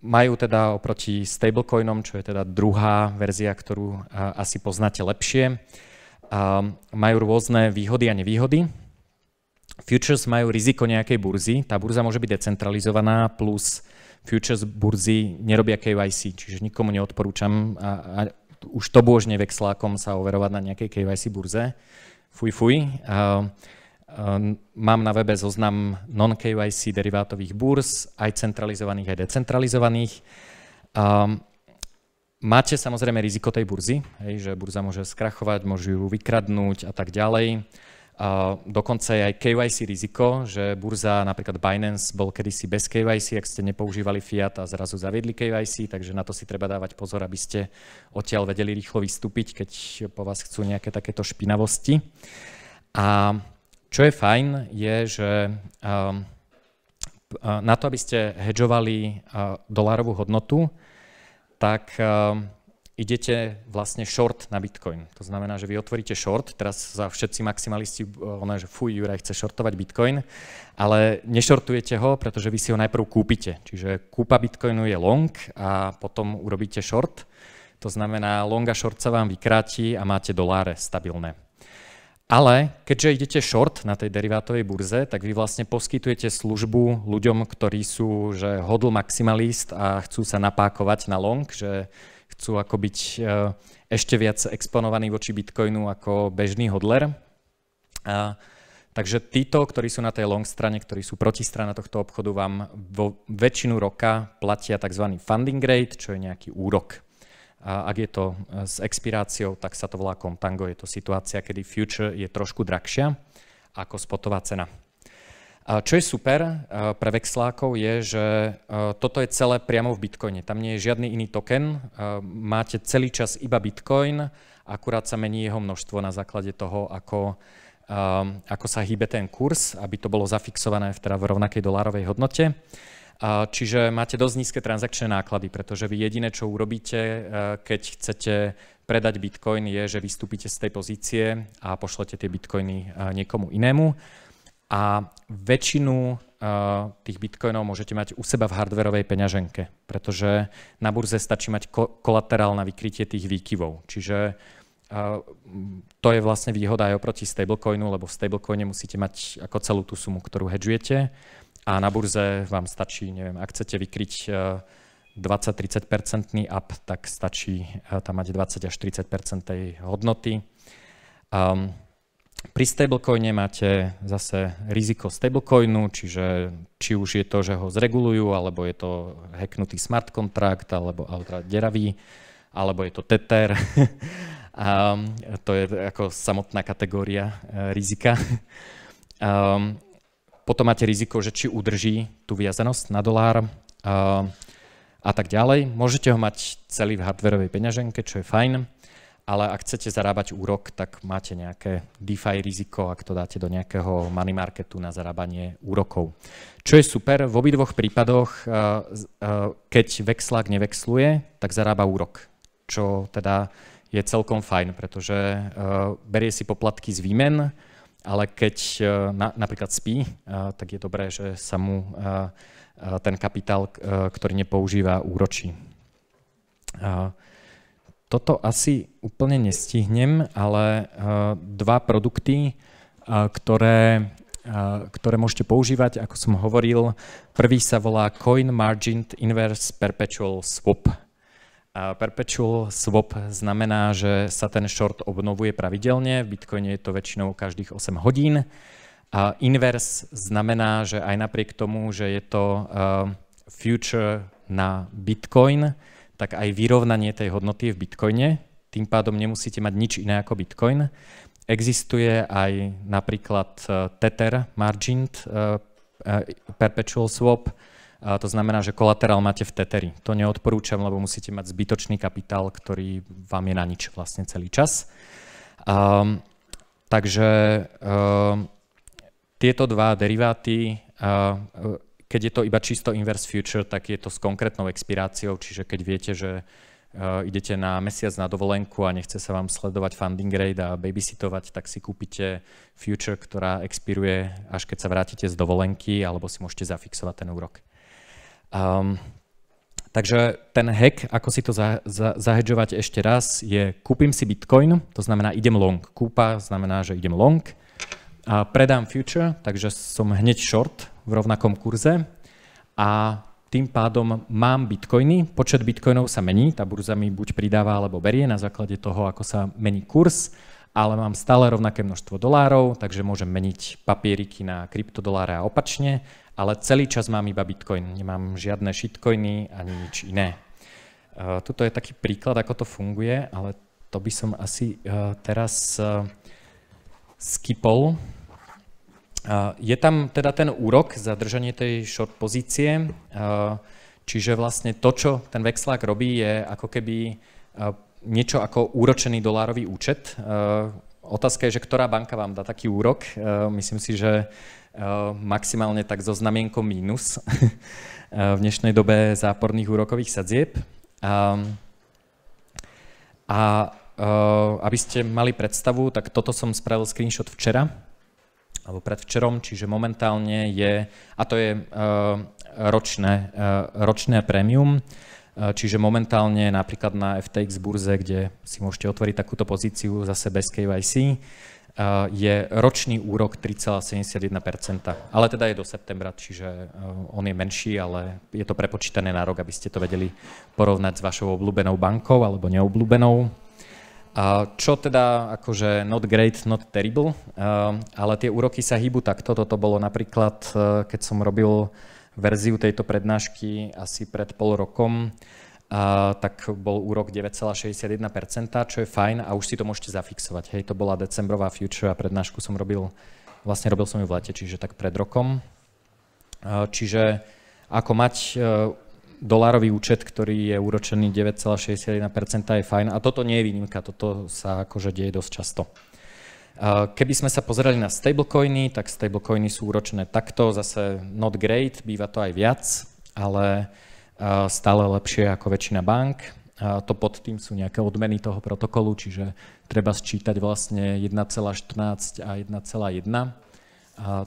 Majú teda oproti stablecoinom, čo je teda druhá verzia, ktorú asi poznáte lepšie, majú rôzne výhody a nevýhody. Futures majú riziko nejakej burzy, tá burza môže byť decentralizovaná, plus futures burzy nerobia KYC, čiže nikomu neodporúčam a, a už to božne vexlákom sa overovať na nejakej KYC burze. Fuj, fuj. Uh, Mám na webe zoznam non-KYC derivátových burz, aj centralizovaných, aj decentralizovaných. Um, máte samozrejme riziko tej burzy, hej, že burza môže skrachovať, môžu ju vykradnúť a tak ďalej dokonca je aj KYC riziko, že burza, napríklad Binance, bol kedysi bez KYC, ak ste nepoužívali fiat a zrazu zaviedli KYC, takže na to si treba dávať pozor, aby ste odtiaľ vedeli rýchlo vystúpiť, keď po vás chcú nejaké takéto špinavosti. A čo je fajn, je, že um, na to, aby ste hedžovali dolárovú hodnotu, tak um, idete vlastne short na Bitcoin. To znamená, že vy otvoríte short, teraz za všetci maximalisti, eh, ona, že fuj, Juraj chce shortovať Bitcoin, ale nešortujete ho, pretože vy si ho najprv kúpite. Čiže kúpa Bitcoinu je long a potom urobíte short. To znamená, long a short sa vám vykráti a máte doláre stabilné. Ale keďže idete short na tej derivátovej burze, tak vy vlastne poskytujete službu ľuďom, ktorí sú že hodl maximalist a chcú sa napákovať na long, že chcú ako byť eh, ešte viac exponovaní voči Bitcoinu ako bežný hodler. A, takže títo, ktorí sú na tej long strane, ktorí sú protistrana tohto obchodu, vám vo väčšinu roka platia tzv. funding rate, čo je nejaký úrok. A ak je to eh, s expiráciou, tak sa to volá kontango. Je to situácia, kedy future je trošku drahšia ako spotová cena. Čo je super e, pre vexlákov je, že e, toto je celé priamo v Bitcoine. Tam nie je žiadny iný token. E, máte celý čas iba Bitcoin, akurát sa mení jeho množstvo na základe toho, ako, ako sa hýbe ten kurz, aby to bolo zafixované v, teda v rovnakej dolárovej hodnote. Čiže máte dosť nízke transakčné náklady, pretože vy jediné, čo urobíte, keď chcete predať bitcoin, je, že vystúpite z tej pozície a pošlete tie bitcoiny niekomu inému a väčšinu eh, tých bitcoinov môžete mať u seba v hardverovej peňaženke, pretože na burze stačí mať kolaterál kolaterálne vykrytie tých výkyvov. Čiže eh, to je vlastne výhoda aj oproti stablecoinu, lebo v stablecoine musíte mať ako celú tú sumu, ktorú hedžujete a na burze vám stačí, neviem, ak chcete vykryť 20-30% eh, up, tak stačí tam mať 20 30% tej hodnoty. Um, pri stablecoine máte zase riziko stablecoinu, čiže či už je to, že ho zregulujú, alebo je to hacknutý smart kontrakt, alebo, ultra deravý, alebo je to tether. A *laughs* to je ako samotná kategória e, rizika. A potom máte riziko, že či udrží tú viazanosť na dolár. a tak ďalej. Môžete ho mať celý v hardverovej peňaženke, čo je fajn ale ak chcete zarábať úrok, tak máte nejaké DeFi riziko, ak to dáte do nejakého money marketu na zarábanie úrokov. Čo je super, v obidvoch prípadoch, eh, eh, keď vexlák nevexluje, tak zarába úrok, čo teda je celkom fajn, pretože eh, berie si poplatky z výmen, ale keď napríklad spí, tak je dobré, že sa mu ten kapitál, ktorý nepoužíva, úročí. Toto asi úplne nestihnem, ale eh, dva produkty, eh, ktoré, eh, ktoré môžete používať, ako som hovoril. Prvý sa volá Coin Margin Inverse Perpetual Swap. A perpetual swap znamená, že sa ten short obnovuje pravidelne, v Bitcoine je to väčšinou každých 8 hodín. A inverse znamená, že aj napriek tomu, že je to future na Bitcoin, tak aj vyrovnanie tej hodnoty je v bitcoine, tým pádom nemusíte mať nič iné ako bitcoin. Existuje aj napríklad e, Tether Margin e, e, Perpetual Swap, a to znamená, že kolaterál máte v Tetheri. To neodporúčam, lebo musíte mať zbytočný kapitál, ktorý vám je na nič vlastne celý čas. Um, takže um, tieto dva deriváty uh, keď je to iba čisto inverse future, tak je to s konkrétnou expiráciou, čiže keď viete, že uh, idete na mesiac na dovolenku a nechce sa vám sledovať funding rate a babysitovať, tak si kúpite future, ktorá expiruje až keď sa vrátite z dovolenky, alebo si môžete zafixovať ten úrok. Um, Takže ten hack, ako si to za, za, zahedžovať ešte raz, je kúpim si bitcoin, to znamená idem long. Kúpa znamená, že idem long a predám future, takže som hneď short v rovnakom kurze a tým pádom mám bitcoiny, počet bitcoinov sa mení, tá burza mi buď pridáva alebo berie na základe toho, ako sa mení kurz, ale mám stále rovnaké množstvo dolárov, takže môžem meniť papieriky na kryptodoláre a opačne, ale celý čas mám iba bitcoin, nemám žiadne shitcoiny ani nič iné. E, tuto je taký príklad, ako to funguje, ale to by som asi e, teraz e, skipol. Je tam teda ten úrok za držanie tej short pozície, čiže vlastne to, čo ten vexlák robí, je ako keby niečo ako úročený dolárový účet. Otázka je, že ktorá banka vám dá taký úrok. Myslím si, že maximálne tak so znamienkom mínus *laughs* v dnešnej dobe záporných úrokových sadzieb. A, a Eh, aby ste mali predstavu, tak toto som spravil screenshot včera, alebo predvčerom, čiže momentálne je, a to je eh, ročné, eh, ročné premium, čiže momentálne napríklad na FTX burze, kde si môžete otvoriť takúto pozíciu zase bez KYC, je ročný úrok 3,71%, ale teda je do septembra, čiže on je menší, ale je to prepočítané na rok, aby ste to vedeli porovnať s vašou obľúbenou bankou alebo neobľúbenou čo teda akože not great, not terrible, uh, ale tie úroky sa hýbu takto. Toto bolo napríklad, uh, keď som robil verziu tejto prednášky asi pred pol rokom, uh, tak bol úrok 9,61%, čo je fajn a už si to môžete zafixovať. Hej, to bola decembrová future a prednášku som robil, vlastne robil som ju v lete, čiže tak pred rokom. Čiže ako mať dolárový účet, ktorý je úročený 9,61% je fajn a toto nie je výnimka, toto sa akože deje dosť často. Keby sme sa pozerali na stablecoiny, tak stablecoiny sú úročené takto, zase not great, býva to aj viac, ale stále lepšie ako väčšina bank. To pod tým sú nejaké odmeny toho protokolu, čiže treba sčítať vlastne 1,14 a 1,1.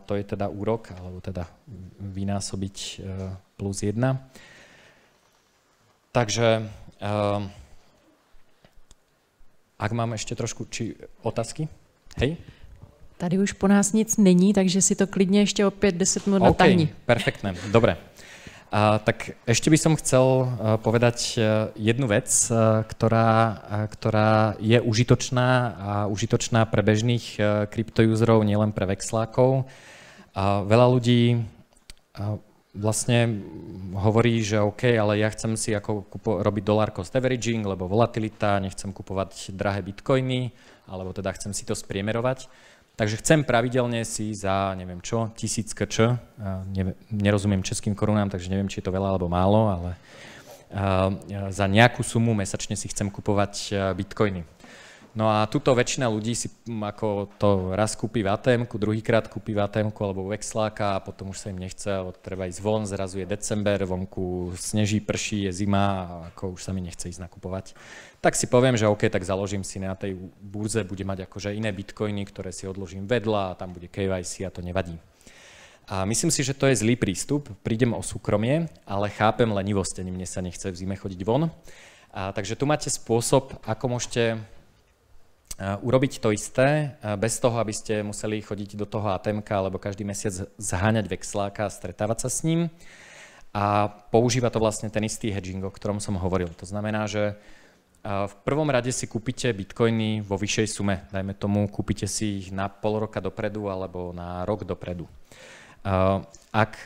To je teda úrok, alebo teda vynásobiť e, plus 1. Takže uh, ak mám ještě trošku či otázky, hej? Tady už po nás nic není, takže si to klidně ještě opět 10 minút okay, natáhni. perfektné, dobre. tak ešte by som chcel uh, povedať uh, jednu vec, uh, ktorá, uh, ktorá je užitočná a užitočná pre bežných uh, nielen pre vexlákov. Uh, veľa ľudí uh, vlastne hovorí, že OK, ale ja chcem si ako kupo- robiť dolar cost averaging, lebo volatilita, nechcem kupovať drahé bitcoiny, alebo teda chcem si to spriemerovať. Takže chcem pravidelne si za, neviem čo, tisíc kč, ne, nerozumiem českým korunám, takže neviem, či je to veľa alebo málo, ale uh, za nejakú sumu mesačne si chcem kupovať bitcoiny. No a tuto väčšina ľudí si mm, ako to raz kúpi v atm druhýkrát kúpi v atm alebo u Vexláka a potom už sa im nechce, alebo treba ísť von, zrazu je december, vonku sneží, prší, je zima a ako už sa mi nechce ísť nakupovať. Tak si poviem, že OK, tak založím si na tej burze, bude mať akože iné bitcoiny, ktoré si odložím vedľa a tam bude KYC a to nevadí. A myslím si, že to je zlý prístup. Prídem o súkromie, ale chápem lenivosť, mne sa nechce v zime chodiť von. A, takže tu máte spôsob, ako môžete Eh, urobiť to isté, eh, bez toho, aby ste museli chodiť do toho atm alebo každý mesiac zháňať vexláka a stretávať sa s ním. A používa to vlastne ten istý hedging, o ktorom som hovoril. To znamená, že eh, v prvom rade si kúpite bitcoiny vo vyššej sume. Dajme tomu, kúpite si ich na pol roka dopredu alebo na rok dopredu. Ak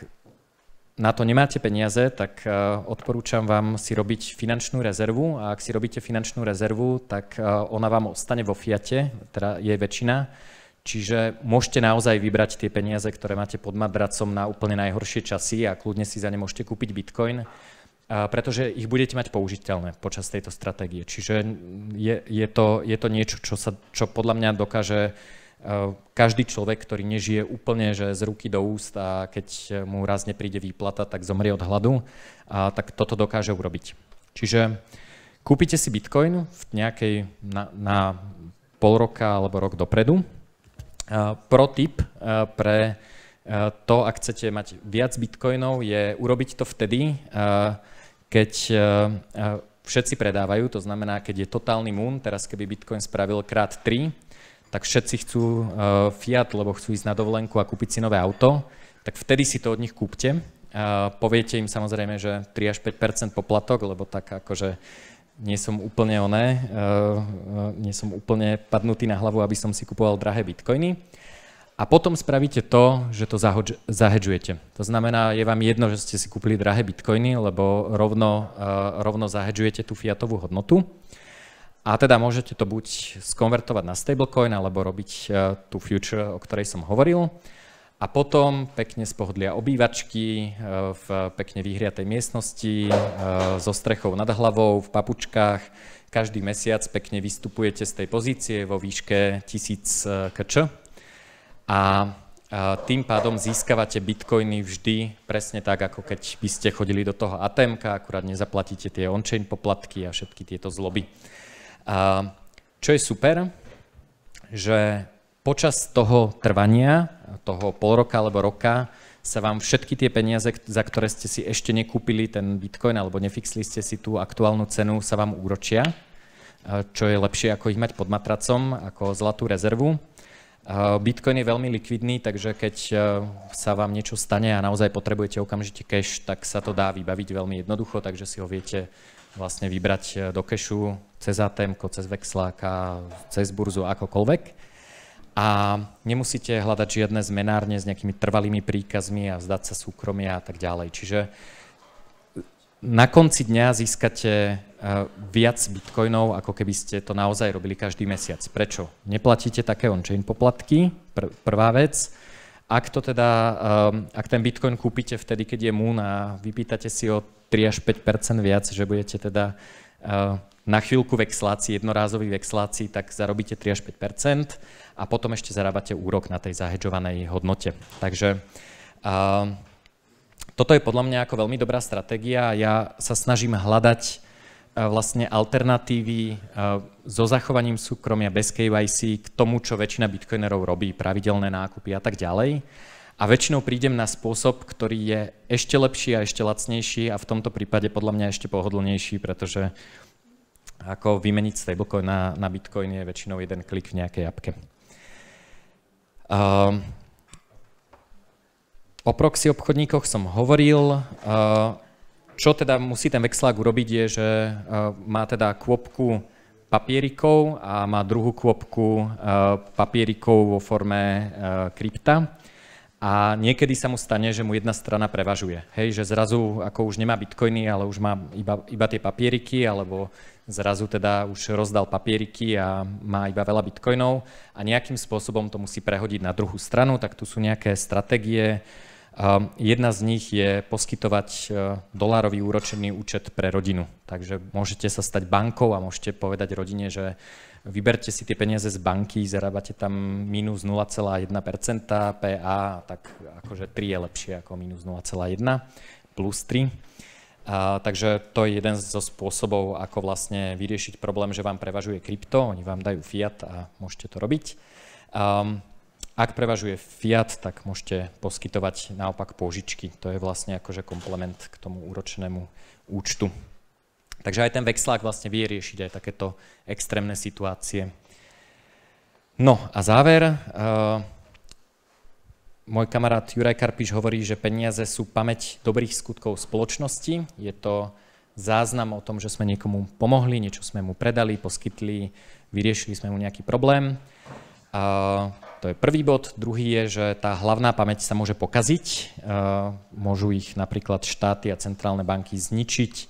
na to nemáte peniaze, tak e, odporúčam vám si robiť finančnú rezervu a ak si robíte finančnú rezervu, tak e, ona vám ostane vo fiate, teda je väčšina, čiže môžete naozaj vybrať tie peniaze, ktoré máte pod madracom na úplne najhoršie časy a kľudne si za ne môžete kúpiť bitcoin, e, pretože ich budete mať použiteľné počas tejto stratégie. Čiže je, je, to, je to niečo, čo, sa, čo podľa mňa dokáže uh, Eh, každý človek, ktorý nežije úplne že z ruky do úst a keď mu raz nepríde výplata, tak zomrie od hladu, a tak toto dokáže urobiť. Čiže kúpite si bitcoin v nejakej na, na pol roka alebo rok dopredu. Eh, pro tip eh, pre to, ak chcete mať viac bitcoinov, je urobiť to vtedy, keď všetci predávajú, to znamená, keď je totálny moon, teraz keby bitcoin spravil krát 3, tak všetci chcú uh, Fiat, lebo chcú ísť na dovolenku a kúpiť si nové auto, tak vtedy si to od nich kúpte. Uh, poviete im samozrejme, že 3 až 5 poplatok, lebo tak akože nie som úplne oné, uh, nie som úplne padnutý na hlavu, aby som si kupoval drahé bitcoiny. A potom spravíte to, že to zahedžujete. To znamená, je vám jedno, že ste si kúpili drahé bitcoiny, lebo rovno, uh, rovno zahedžujete tú fiatovú hodnotu. A teda môžete to buď skonvertovať na stablecoin, alebo robiť e, tú future, o ktorej som hovoril. A potom pekne z pohodlia obývačky e, v pekne vyhriatej miestnosti, e, so strechou nad hlavou, v papučkách. Každý mesiac pekne vystupujete z tej pozície vo výške 1000 kč. A tým pádom získavate bitcoiny vždy presne tak, ako keď by ste chodili do toho ATM-ka, akurát nezaplatíte tie on-chain poplatky a všetky tieto zloby. A čo je super, že počas toho trvania, toho pol roka alebo roka, sa vám všetky tie peniaze, za ktoré ste si ešte nekúpili ten bitcoin alebo nefixli ste si tú aktuálnu cenu, sa vám úročia, čo je lepšie ako ich mať pod matracom, ako zlatú rezervu. Bitcoin je veľmi likvidný, takže keď e, sa vám niečo stane a naozaj potrebujete okamžite cash, tak sa to dá vybaviť veľmi jednoducho, takže si ho viete vlastne vybrať e, do kešu cez ATM, cez Vexláka, cez burzu, akokoľvek. A nemusíte hľadať žiadne zmenárne s nejakými trvalými príkazmi a vzdať sa súkromia a tak ďalej. Čiže e, na konci dňa získate e, viac bitcoinov, ako keby ste to naozaj robili každý mesiac. Prečo? Neplatíte také on-chain poplatky, pr- prvá vec. Ak, to teda, um, ak ten bitcoin kúpite vtedy, keď je moon a vypýtate si o 3 až 5 viac, že budete teda uh, na chvíľku exlácii, jednorázový exlácii, tak zarobíte 3 až 5 a potom ešte zarábate úrok na tej zahedžovanej hodnote. Takže uh, toto je podľa mňa ako veľmi dobrá stratégia. Ja sa snažím hľadať vlastne alternatívy so zachovaním súkromia bez KYC k tomu, čo väčšina bitcoinerov robí, pravidelné nákupy a tak ďalej. A väčšinou prídem na spôsob, ktorý je ešte lepší a ešte lacnejší a v tomto prípade podľa mňa ešte pohodlnejší, pretože ako vymeniť stablecoin na, na bitcoin je väčšinou jeden klik v nejakej apke. o proxy obchodníkoch som hovoril. Uh, čo teda musí ten vexlák urobiť je, že eh, má teda kôpku papierikov a má druhú kôpku eh, papierikov vo forme eh, krypta. A niekedy sa mu stane, že mu jedna strana prevažuje. Hej, že zrazu, ako už nemá bitcoiny, ale už má iba, iba tie papieriky, alebo zrazu teda už rozdal papieriky a má iba veľa bitcoinov a nejakým spôsobom to musí prehodiť na druhú stranu, tak tu sú nejaké stratégie, Jedna z nich je poskytovať e, dolárový úročený účet pre rodinu. Takže môžete sa stať bankou a môžete povedať rodine, že vyberte si tie peniaze z banky, zarábate tam minus 0,1% PA, tak akože 3 je lepšie ako minus 0,1, plus 3. A, takže to je jeden zo spôsobov, ako vlastne vyriešiť problém, že vám prevažuje krypto, oni vám dajú fiat a môžete to robiť. Um, ak prevažuje fiat, tak môžete poskytovať naopak pôžičky. To je vlastne akože komplement k tomu úročnému účtu. Takže aj ten vexlák vlastne vie riešiť aj takéto extrémne situácie. No a záver. Eh, môj kamarát Juraj Karpiš hovorí, že peniaze sú pamäť dobrých skutkov spoločnosti. Je to záznam o tom, že sme niekomu pomohli, niečo sme mu predali, poskytli, vyriešili sme mu nejaký problém. To je prvý bod. Druhý je, že tá hlavná pamäť sa môže pokaziť. E, môžu ich napríklad štáty a centrálne banky zničiť e,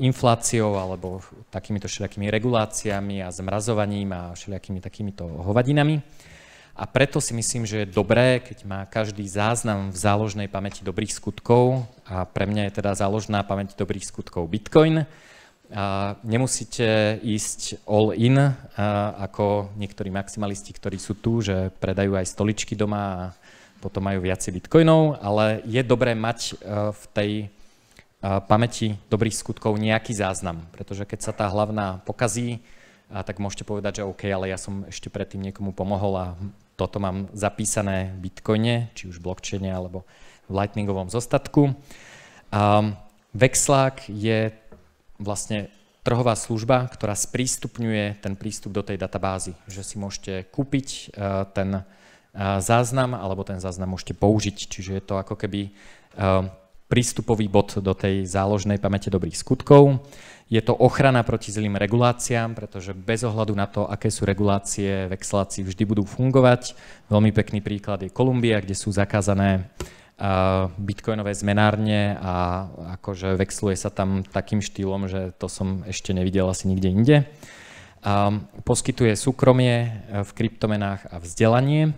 infláciou alebo takýmito všelijakými reguláciami a zmrazovaním a všelijakými takýmito hovadinami. A preto si myslím, že je dobré, keď má každý záznam v záložnej pamäti dobrých skutkov a pre mňa je teda záložná pamäť dobrých skutkov Bitcoin, a nemusíte ísť all in, a ako niektorí maximalisti, ktorí sú tu, že predajú aj stoličky doma a potom majú viacej bitcoinov, ale je dobré mať e, v tej e, pamäti dobrých skutkov nejaký záznam, pretože keď sa tá hlavná pokazí, tak môžete povedať, že OK, ale ja som ešte predtým niekomu pomohol a toto mám zapísané v bitcoine, či už v blockchaine alebo v lightningovom zostatku. Vexlák je vlastne trhová služba, ktorá sprístupňuje ten prístup do tej databázy, že si môžete kúpiť e, ten e, záznam alebo ten záznam môžete použiť, čiže je to ako keby e, prístupový bod do tej záložnej pamäte dobrých skutkov. Je to ochrana proti zlým reguláciám, pretože bez ohľadu na to, aké sú regulácie v Excelácii, vždy budú fungovať. Veľmi pekný príklad je Kolumbia, kde sú zakázané bitcoinové zmenárne a akože vexluje sa tam takým štýlom, že to som ešte nevidel asi nikde inde. Poskytuje súkromie e, v kryptomenách a vzdelanie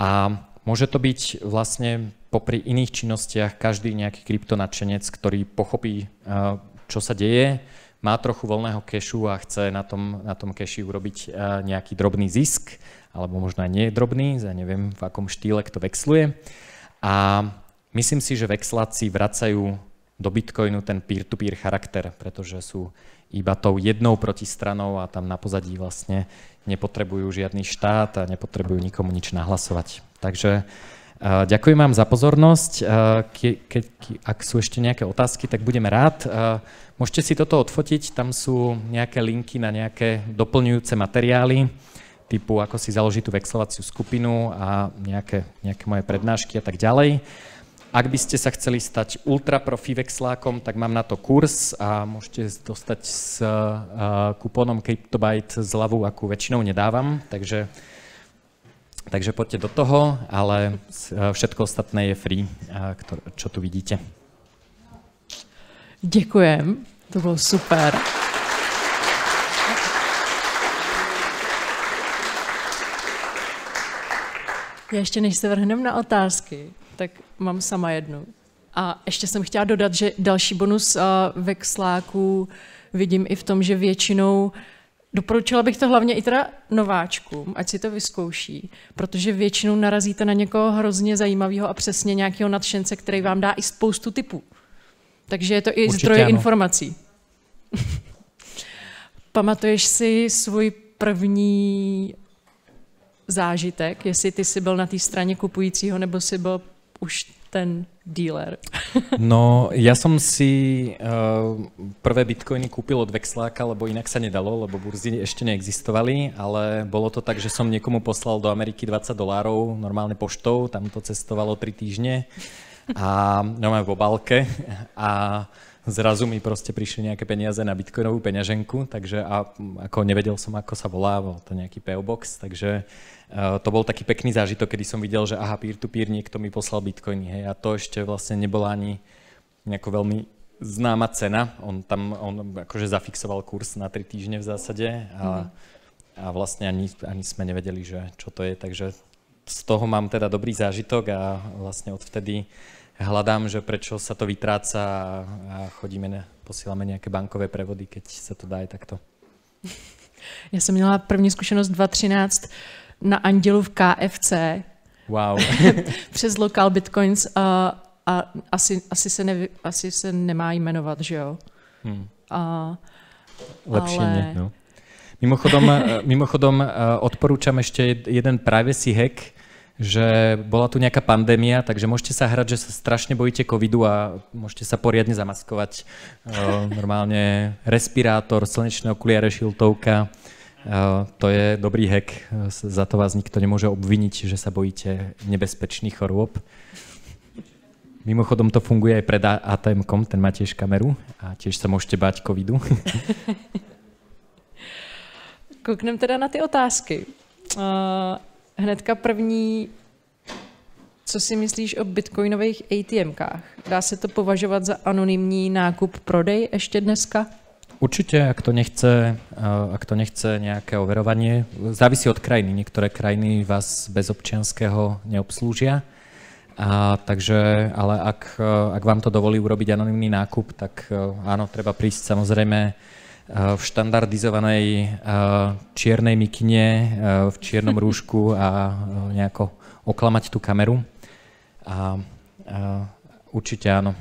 a môže to byť vlastne popri iných činnostiach každý nejaký kryptonačenec, ktorý pochopí, e, čo sa deje, má trochu voľného kešu a chce na tom, na tom keši urobiť e, nejaký drobný zisk, alebo možno aj nie drobný, ja neviem v akom štýle kto vexluje. A myslím si, že vexláci vracajú do Bitcoinu ten peer-to-peer charakter, pretože sú iba tou jednou protistranou a tam na pozadí vlastne nepotrebujú žiadny štát a nepotrebujú nikomu nič nahlasovať. Takže e, ďakujem vám za pozornosť. E, ke, ke, ak sú ešte nejaké otázky, tak budem rád. E, môžete si toto odfotiť, tam sú nejaké linky na nejaké doplňujúce materiály typu ako si založiť tú vexlovaciu skupinu a nejaké, nejaké moje prednášky a tak ďalej. Ak by ste sa chceli stať ultra profi vexlákom, tak mám na to kurz a môžete dostať s uh, kupónom CryptoByte zľavu, akú väčšinou nedávam, takže, takže poďte do toho, ale e, všetko ostatné je free, uh, čo tu vidíte. Ďakujem, to bolo super. Já ještě než se vrhneme na otázky, tak mám sama jednu. A ještě jsem chtěla dodat, že další bonus eh, vexláků vidím i v tom, že většinou Doporučila bych to hlavně i teda nováčkům, ať si to vyzkouší, protože většinou narazíte na někoho hrozně zajímavého a přesně nějakého nadšence, který vám dá i spoustu typů. Takže je to i Určitě zdroje ano. informací. *laughs* Pamatuješ si svůj první zážitek, jestli ty jsi byl na té straně kupujícího, nebo jsi byl už ten dealer? *laughs* no, ja som si uh, prvé bitcoiny kúpil od Vexláka, lebo inak sa nedalo, lebo burzy ešte neexistovali, ale bolo to tak, že som niekomu poslal do Ameriky 20 dolárov normálne poštou, tam to cestovalo 3 týždne a no, v obálke a zrazu mi proste prišli nejaké peniaze na bitcoinovú peňaženku, takže a mm, ako nevedel som, ako sa volá, bol to nejaký PO Box, takže e, to bol taký pekný zážitok, kedy som videl, že aha, peer-to-peer niekto mi poslal bitcoiny, hej, a to ešte vlastne nebola ani nejako veľmi známa cena, on tam, on akože zafixoval kurz na tri týždne v zásade a, mhm. a vlastne ani, ani sme nevedeli, že čo to je, takže z toho mám teda dobrý zážitok a vlastne odvtedy hľadám, že prečo sa to vytráca a chodíme, ne, posílame nejaké bankové prevody, keď sa to dá aj takto. Já *laughs* jsem měla první zkušenost 2013 na Andělu v KFC. Wow. *laughs* Přes Local Bitcoins a, a asi, asi, se nevy, asi se nemá jmenovat, že jo? Hmm. A, Lepší ale... nie, no. Mimochodom, *laughs* eh, mimochodom eh, odporúčam ešte jeden privacy hack, že bola tu nejaká pandémia, takže môžete sa hrať, že sa strašne bojíte covidu a môžete sa poriadne zamaskovať. Eh, normálne respirátor, slnečné okuliare, šiltovka. Eh, to je dobrý hack, eh, za to vás nikto nemôže obviniť, že sa bojíte nebezpečných chorôb. Mimochodom to funguje aj pred ATM-kom, ten má tiež kameru a tiež sa môžete báť covidu. *laughs* Kúknem teda na ty otázky. Uh, hnedka první, co si myslíš o bitcoinových ATMkách? Dá se to považovat za anonymní nákup prodej ještě dneska? Určite, ak to nechce, eh, ak to nechce nejaké overovanie, závisí od krajiny. Niektoré krajiny vás bez občianského neobslúžia. A, takže, ale ak, eh, ak vám to dovolí urobiť anonimný nákup, tak áno, eh, treba prísť samozrejme v štandardizovanej eh, čiernej mikine, eh, v čiernom rúšku a eh, nejako oklamať tú kameru. A, a určitě áno.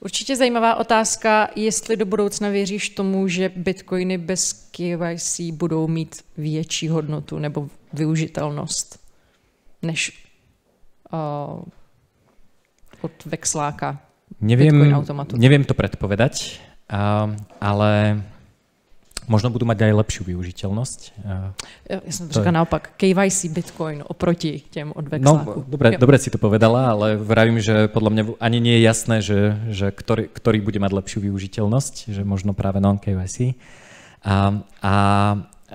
Určitě zajímavá otázka, jestli do budoucna věříš tomu, že bitcoiny bez KYC budou mít větší hodnotu nebo využitelnost než uh, od vexláka. Neviem, Bitcoin automatu. neviem to predpovedať. Ehm, ale možno budú mať aj lepšiu využiteľnosť. Eh. Ja som to, naopak. KYC Bitcoin oproti tém od Vexláku. No, dobre, dobre si to povedala, ale vravím, že podľa mňa ani nie je jasné, že, že ktorý, ktorý bude mať lepšiu využiteľnosť, že možno práve non-KYC. Ehm, a, a, eh,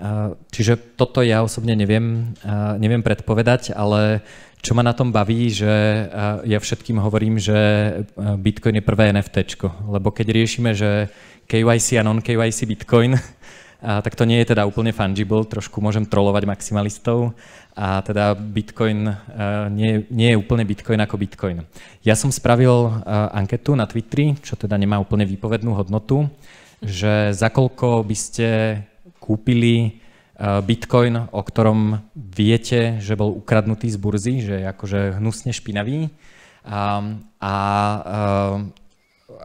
čiže toto ja osobne neviem, eh, neviem predpovedať, ale čo ma na tom baví, že eh, ja všetkým hovorím, že eh, Bitcoin je prvé NFT, lebo keď riešime, že KYC a non-KYC Bitcoin, *laughs* a tak to nie je teda úplne fungible, trošku môžem trolovať maximalistov a teda Bitcoin eh, nie, nie je úplne Bitcoin ako Bitcoin. Ja som spravil anketu na Twitteri, čo teda nemá úplne výpovednú hodnotu, že za koľko by ste kúpili Eh, bitcoin, o ktorom viete, že bol ukradnutý z burzy, že je akože hnusne špinavý. Ehm, a, a, ehm,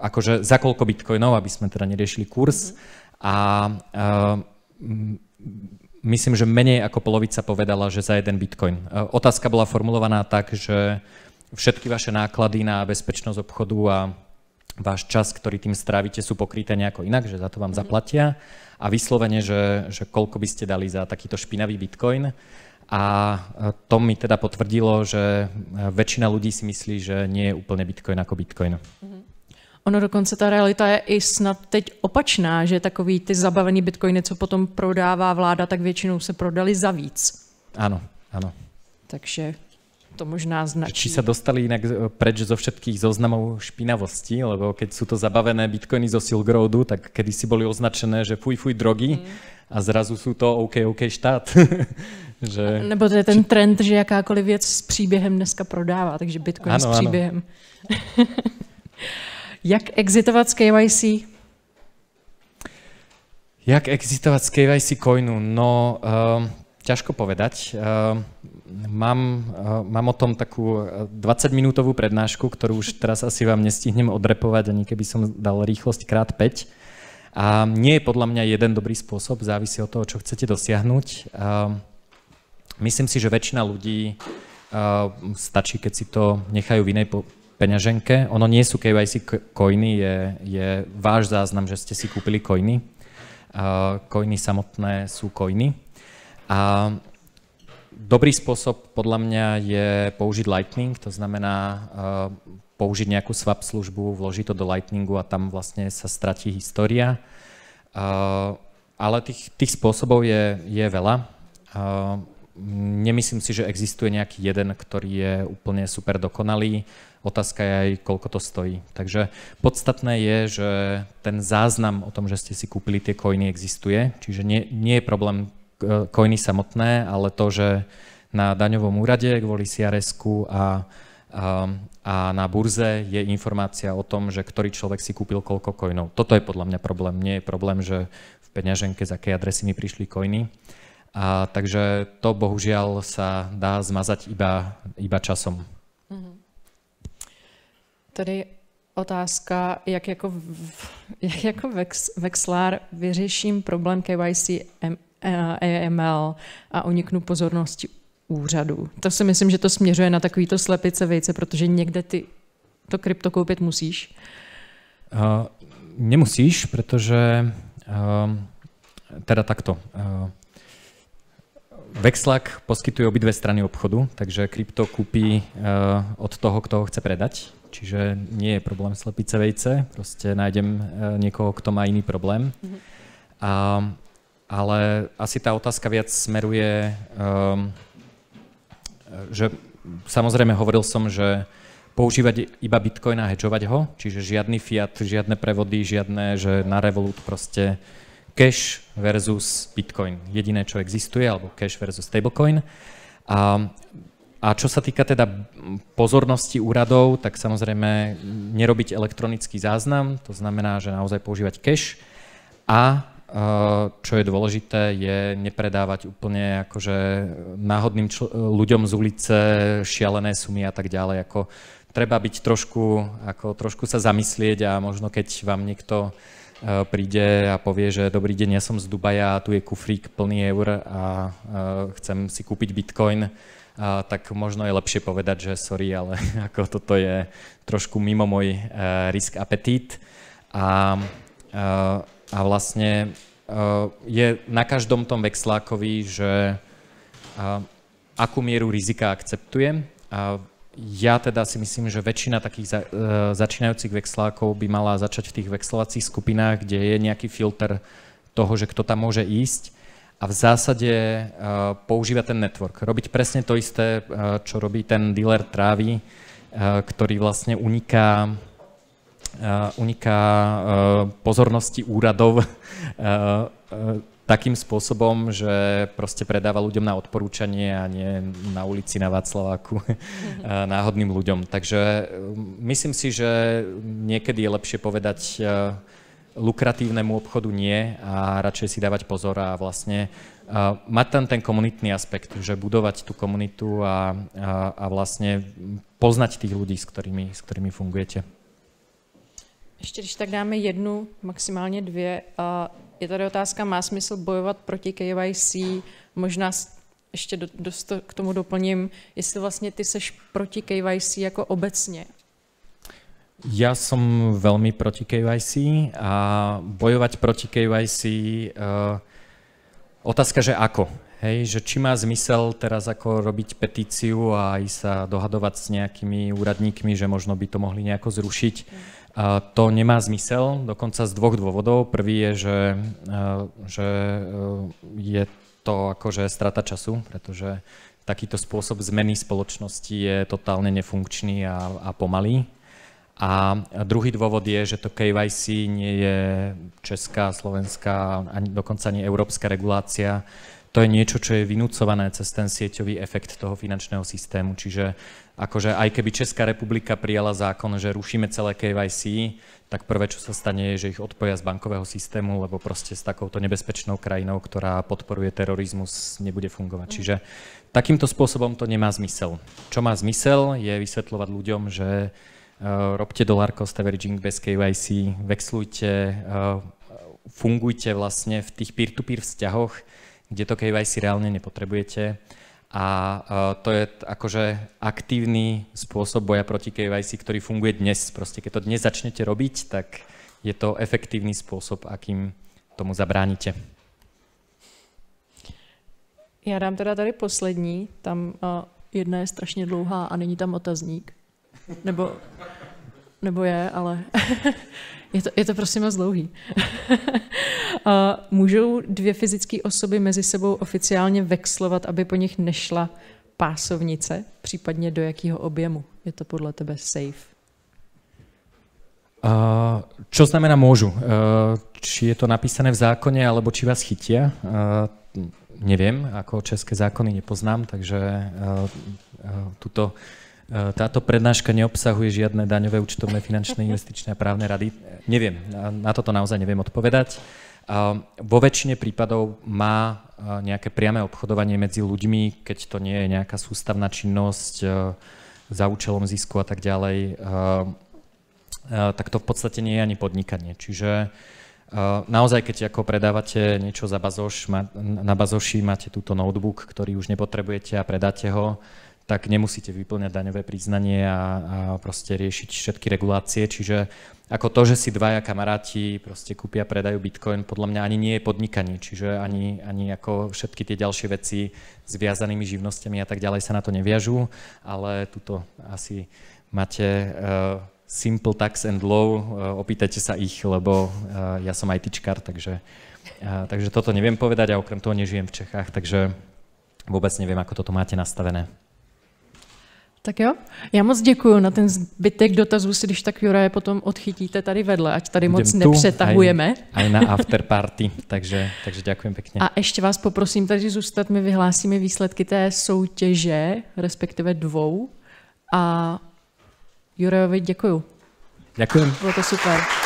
akože za koľko bitcoinov, aby sme teda neriešili kurz. A, a ehm, myslím, že menej ako polovica povedala, že za jeden bitcoin. Eh, otázka bola formulovaná tak, že všetky vaše náklady na bezpečnosť obchodu a váš čas, ktorý tým strávite, sú pokryté nejako inak, že za to vám mhm. zaplatia. Mm-hmm a vyslovene, že, že koľko by ste dali za takýto špinavý bitcoin. A to mi teda potvrdilo, že e, väčšina ľudí si myslí, že nie je úplne bitcoin ako bitcoin. Mm-hmm. Ono dokonce ta realita je i snad teď opačná, že takový ty zabavený bitcoiny, co potom prodává vláda, tak většinou se prodali za víc. Ano, ano. Takže to možná značí. Či sa dostali inak e, preč zo všetkých zoznamov špinavosti, lebo keď sú to zabavené bitcoiny zo Silk Roadu, tak kedysi boli označené, že fuj, fuj, drogy mm. a zrazu sú to OK, OK štát. *laughs* že... Nebo to je ten trend, že jakákoliv věc s příběhem dneska prodává, takže bitcoin ano, s příběhem. *laughs* Jak exitovat z KYC? Jak exitovat z KYC coinu? No, um, ťažko povedať. Ehm, mám, ehm, mám o tom takú 20-minútovú eh, prednášku, ktorú už teraz asi vám nestihnem odrepovať, ani keby som dal rýchlosť krát 5. A nie je podľa mňa jeden dobrý spôsob, závisí od toho, čo chcete dosiahnuť. Ehm, myslím si, že väčšina ľudí stačí, keď si to nechajú v inej peňaženke. Ono nie sú KYC coiny, je, je váš záznam, že ste si kúpili coiny. Coiny samotné sú coiny. A dobrý spôsob podľa mňa je použiť Lightning, to znamená e, použiť nejakú swap službu, vložiť to do Lightningu a tam vlastne sa stratí história. E, ale tých, tých spôsobov je, je veľa. E, nemyslím si, že existuje nejaký jeden, ktorý je úplne super dokonalý. Otázka je aj, koľko to stojí. Takže podstatné je, že ten záznam o tom, že ste si kúpili tie koiny, existuje. Čiže nie, nie je problém KOiny samotné, ale to, že na daňovom úrade kvôli CRS-ku a, a, um, a na burze je informácia o tom, že ktorý človek si kúpil koľko koinov. Toto je podľa mňa problém. Nie je problém, že v peňaženke z akej adresy mi prišli coiny. A, takže to bohužiaľ sa dá zmazať iba, iba časom. Mm-hmm. Tady otázka, jak jako, jak jako vex, vexlár vyřeším problém KYC Eh, AML a uniknu pozornosti úřadů. To si myslím, že to směřuje na takovýto slepice vejce, protože někde ty to krypto koupit musíš. Uh, nemusíš, protože uh, teda takto. Uh, Vexlak poskytuje obidve strany obchodu, takže krypto kúpi uh, od toho, kto ho chce predať. Čiže nie je problém slepice vejce, proste nájdem uh, niekoho, kto má iný problém. Mm-hmm. A ale asi tá otázka viac smeruje, um, že samozrejme hovoril som, že používať iba Bitcoin a hedžovať ho, čiže žiadny fiat, žiadne prevody, žiadne, že na Revolut proste cash versus Bitcoin. Jediné, čo existuje, alebo cash versus stablecoin. A, a čo sa týka teda pozornosti úradov, tak samozrejme nerobiť elektronický záznam, to znamená, že naozaj používať cash a Eh, čo je dôležité, je nepredávať úplne akože náhodným čl- ľuďom z ulice šialené sumy a tak ďalej. Ako, treba byť trošku, ako, trošku sa zamyslieť a možno keď vám niekto eh, príde a povie, že dobrý deň, ja som z Dubaja a tu je kufrík plný eur a eh, chcem si kúpiť bitcoin, a tak možno je lepšie povedať, že sorry, ale *laughs* ako toto je trošku mimo môj risk apetít. A, a a vlastne eh, je na každom tom vexlákovi, že eh, akú mieru rizika akceptujem. A ja teda si myslím, že väčšina takých za, eh, začínajúcich vexlákov by mala začať v tých vexlovacích skupinách, kde je nejaký filter toho, že kto tam môže ísť a v zásade uh, používa ten network. Robiť presne to isté, uh, čo robí ten dealer trávy, uh, ktorý vlastne uniká Eh, uniká eh, pozornosti úradov eh, takým spôsobom, že proste predáva ľuďom na odporúčanie a nie na ulici na Václaváku náhodným ľuďom. Takže myslím si, že niekedy je lepšie povedať lukratívnemu obchodu nie a radšej si dávať pozor a vlastne uh, mať tam ten komunitný aspekt, že budovať tú komunitu a, a, a vlastne poznať tých ľudí, s ktorými, s ktorými fungujete. Ještě když tak dáme jednu, maximálně dvě, je tady otázka, má smysl bojovat proti KYC, možná ještě dost k tomu doplním, jestli vlastně ty seš proti KYC jako obecně. Ja som veľmi proti KYC a bojovať proti KYC, uh, eh, otázka, že ako. Hej, že či má zmysel teraz ako robiť petíciu a aj sa dohadovať s nejakými úradníkmi, že možno by to mohli nejako zrušiť. Mm to nemá zmysel, dokonca z dvoch dôvodov. Prvý je, že, e, že e, je to akože strata času, pretože takýto spôsob zmeny spoločnosti je totálne nefunkčný a, a pomalý. A druhý dôvod je, že to KYC nie je česká, slovenská, ani dokonca ani európska regulácia. To je niečo, čo je vynúcované cez ten sieťový efekt toho finančného systému. Čiže akože aj keby Česká republika prijala zákon, že rušíme celé KYC, tak prvé, čo sa stane, je, že ich odpoja z bankového systému, lebo proste s takouto nebezpečnou krajinou, ktorá podporuje terorizmus, nebude fungovať. Mhm. Čiže takýmto spôsobom to nemá zmysel. Čo má zmysel, je vysvetľovať ľuďom, že uh, robte dolar cost averaging bez KYC, vexlujte, uh, fungujte vlastne v tých peer-to-peer vzťahoch, kde to KYC reálne nepotrebujete a e, to je akože aktívny spôsob boja proti KYC, ktorý funguje dnes. Proste keď to dnes začnete robiť, tak je to efektívny spôsob, akým tomu zabránite. Já dám teda tady poslední, tam uh, jedna je strašně dlouhá a není tam otazník. Nebo, nebo je, ale... *laughs* Je to, je to prosím moc dlouhý. *laughs* a můžou dvě fyzické osoby mezi sebou oficiálně vexlovat, aby po nich nešla pásovnice, případně do jakého objemu? Je to podle tebe safe? Uh, čo znamená môžu? Uh, či je to napísané v zákone, alebo či vás chytia? Uh, neviem, ako české zákony nepoznám, takže tuto E, táto prednáška neobsahuje žiadne daňové, účtovné, finančné, investičné a právne rady. Neviem, na toto naozaj neviem odpovedať. E, vo väčšine prípadov má e, nejaké priame obchodovanie medzi ľuďmi, keď to nie je nejaká sústavná činnosť za účelom zisku a tak ďalej, tak to v podstate nie je ani podnikanie. Čiže naozaj, keď ako predávate niečo za bazoš, na bazoši máte túto notebook, ktorý už nepotrebujete a predáte ho, tak nemusíte vyplňať daňové priznanie a, a proste riešiť všetky regulácie. Čiže ako to, že si dvaja kamaráti proste kúpia, predajú bitcoin, podľa mňa ani nie je podnikanie. Čiže ani, ani ako všetky tie ďalšie veci s viazanými živnosťami a tak ďalej sa na to neviažú, ale tuto asi máte uh, Simple Tax and Law, uh, eh, opýtajte sa ich, lebo uh, ja som ITčkar, takže, uh, takže toto neviem povedať a okrem toho nežijem v Čechách, takže vôbec neviem, ako toto máte nastavené. Tak jo, já moc děkuji na ten zbytek dotazů, si když tak Juraje potom odchytíte tady vedle, ať tady moc Jdem nepřetahujeme. A na after party, takže, takže ďakujem pěkně. A ještě vás poprosím tady zůstat, my vyhlásíme výsledky té soutěže, respektive dvou. A Jurajovi děkuju. Ďakujem. Bylo to super.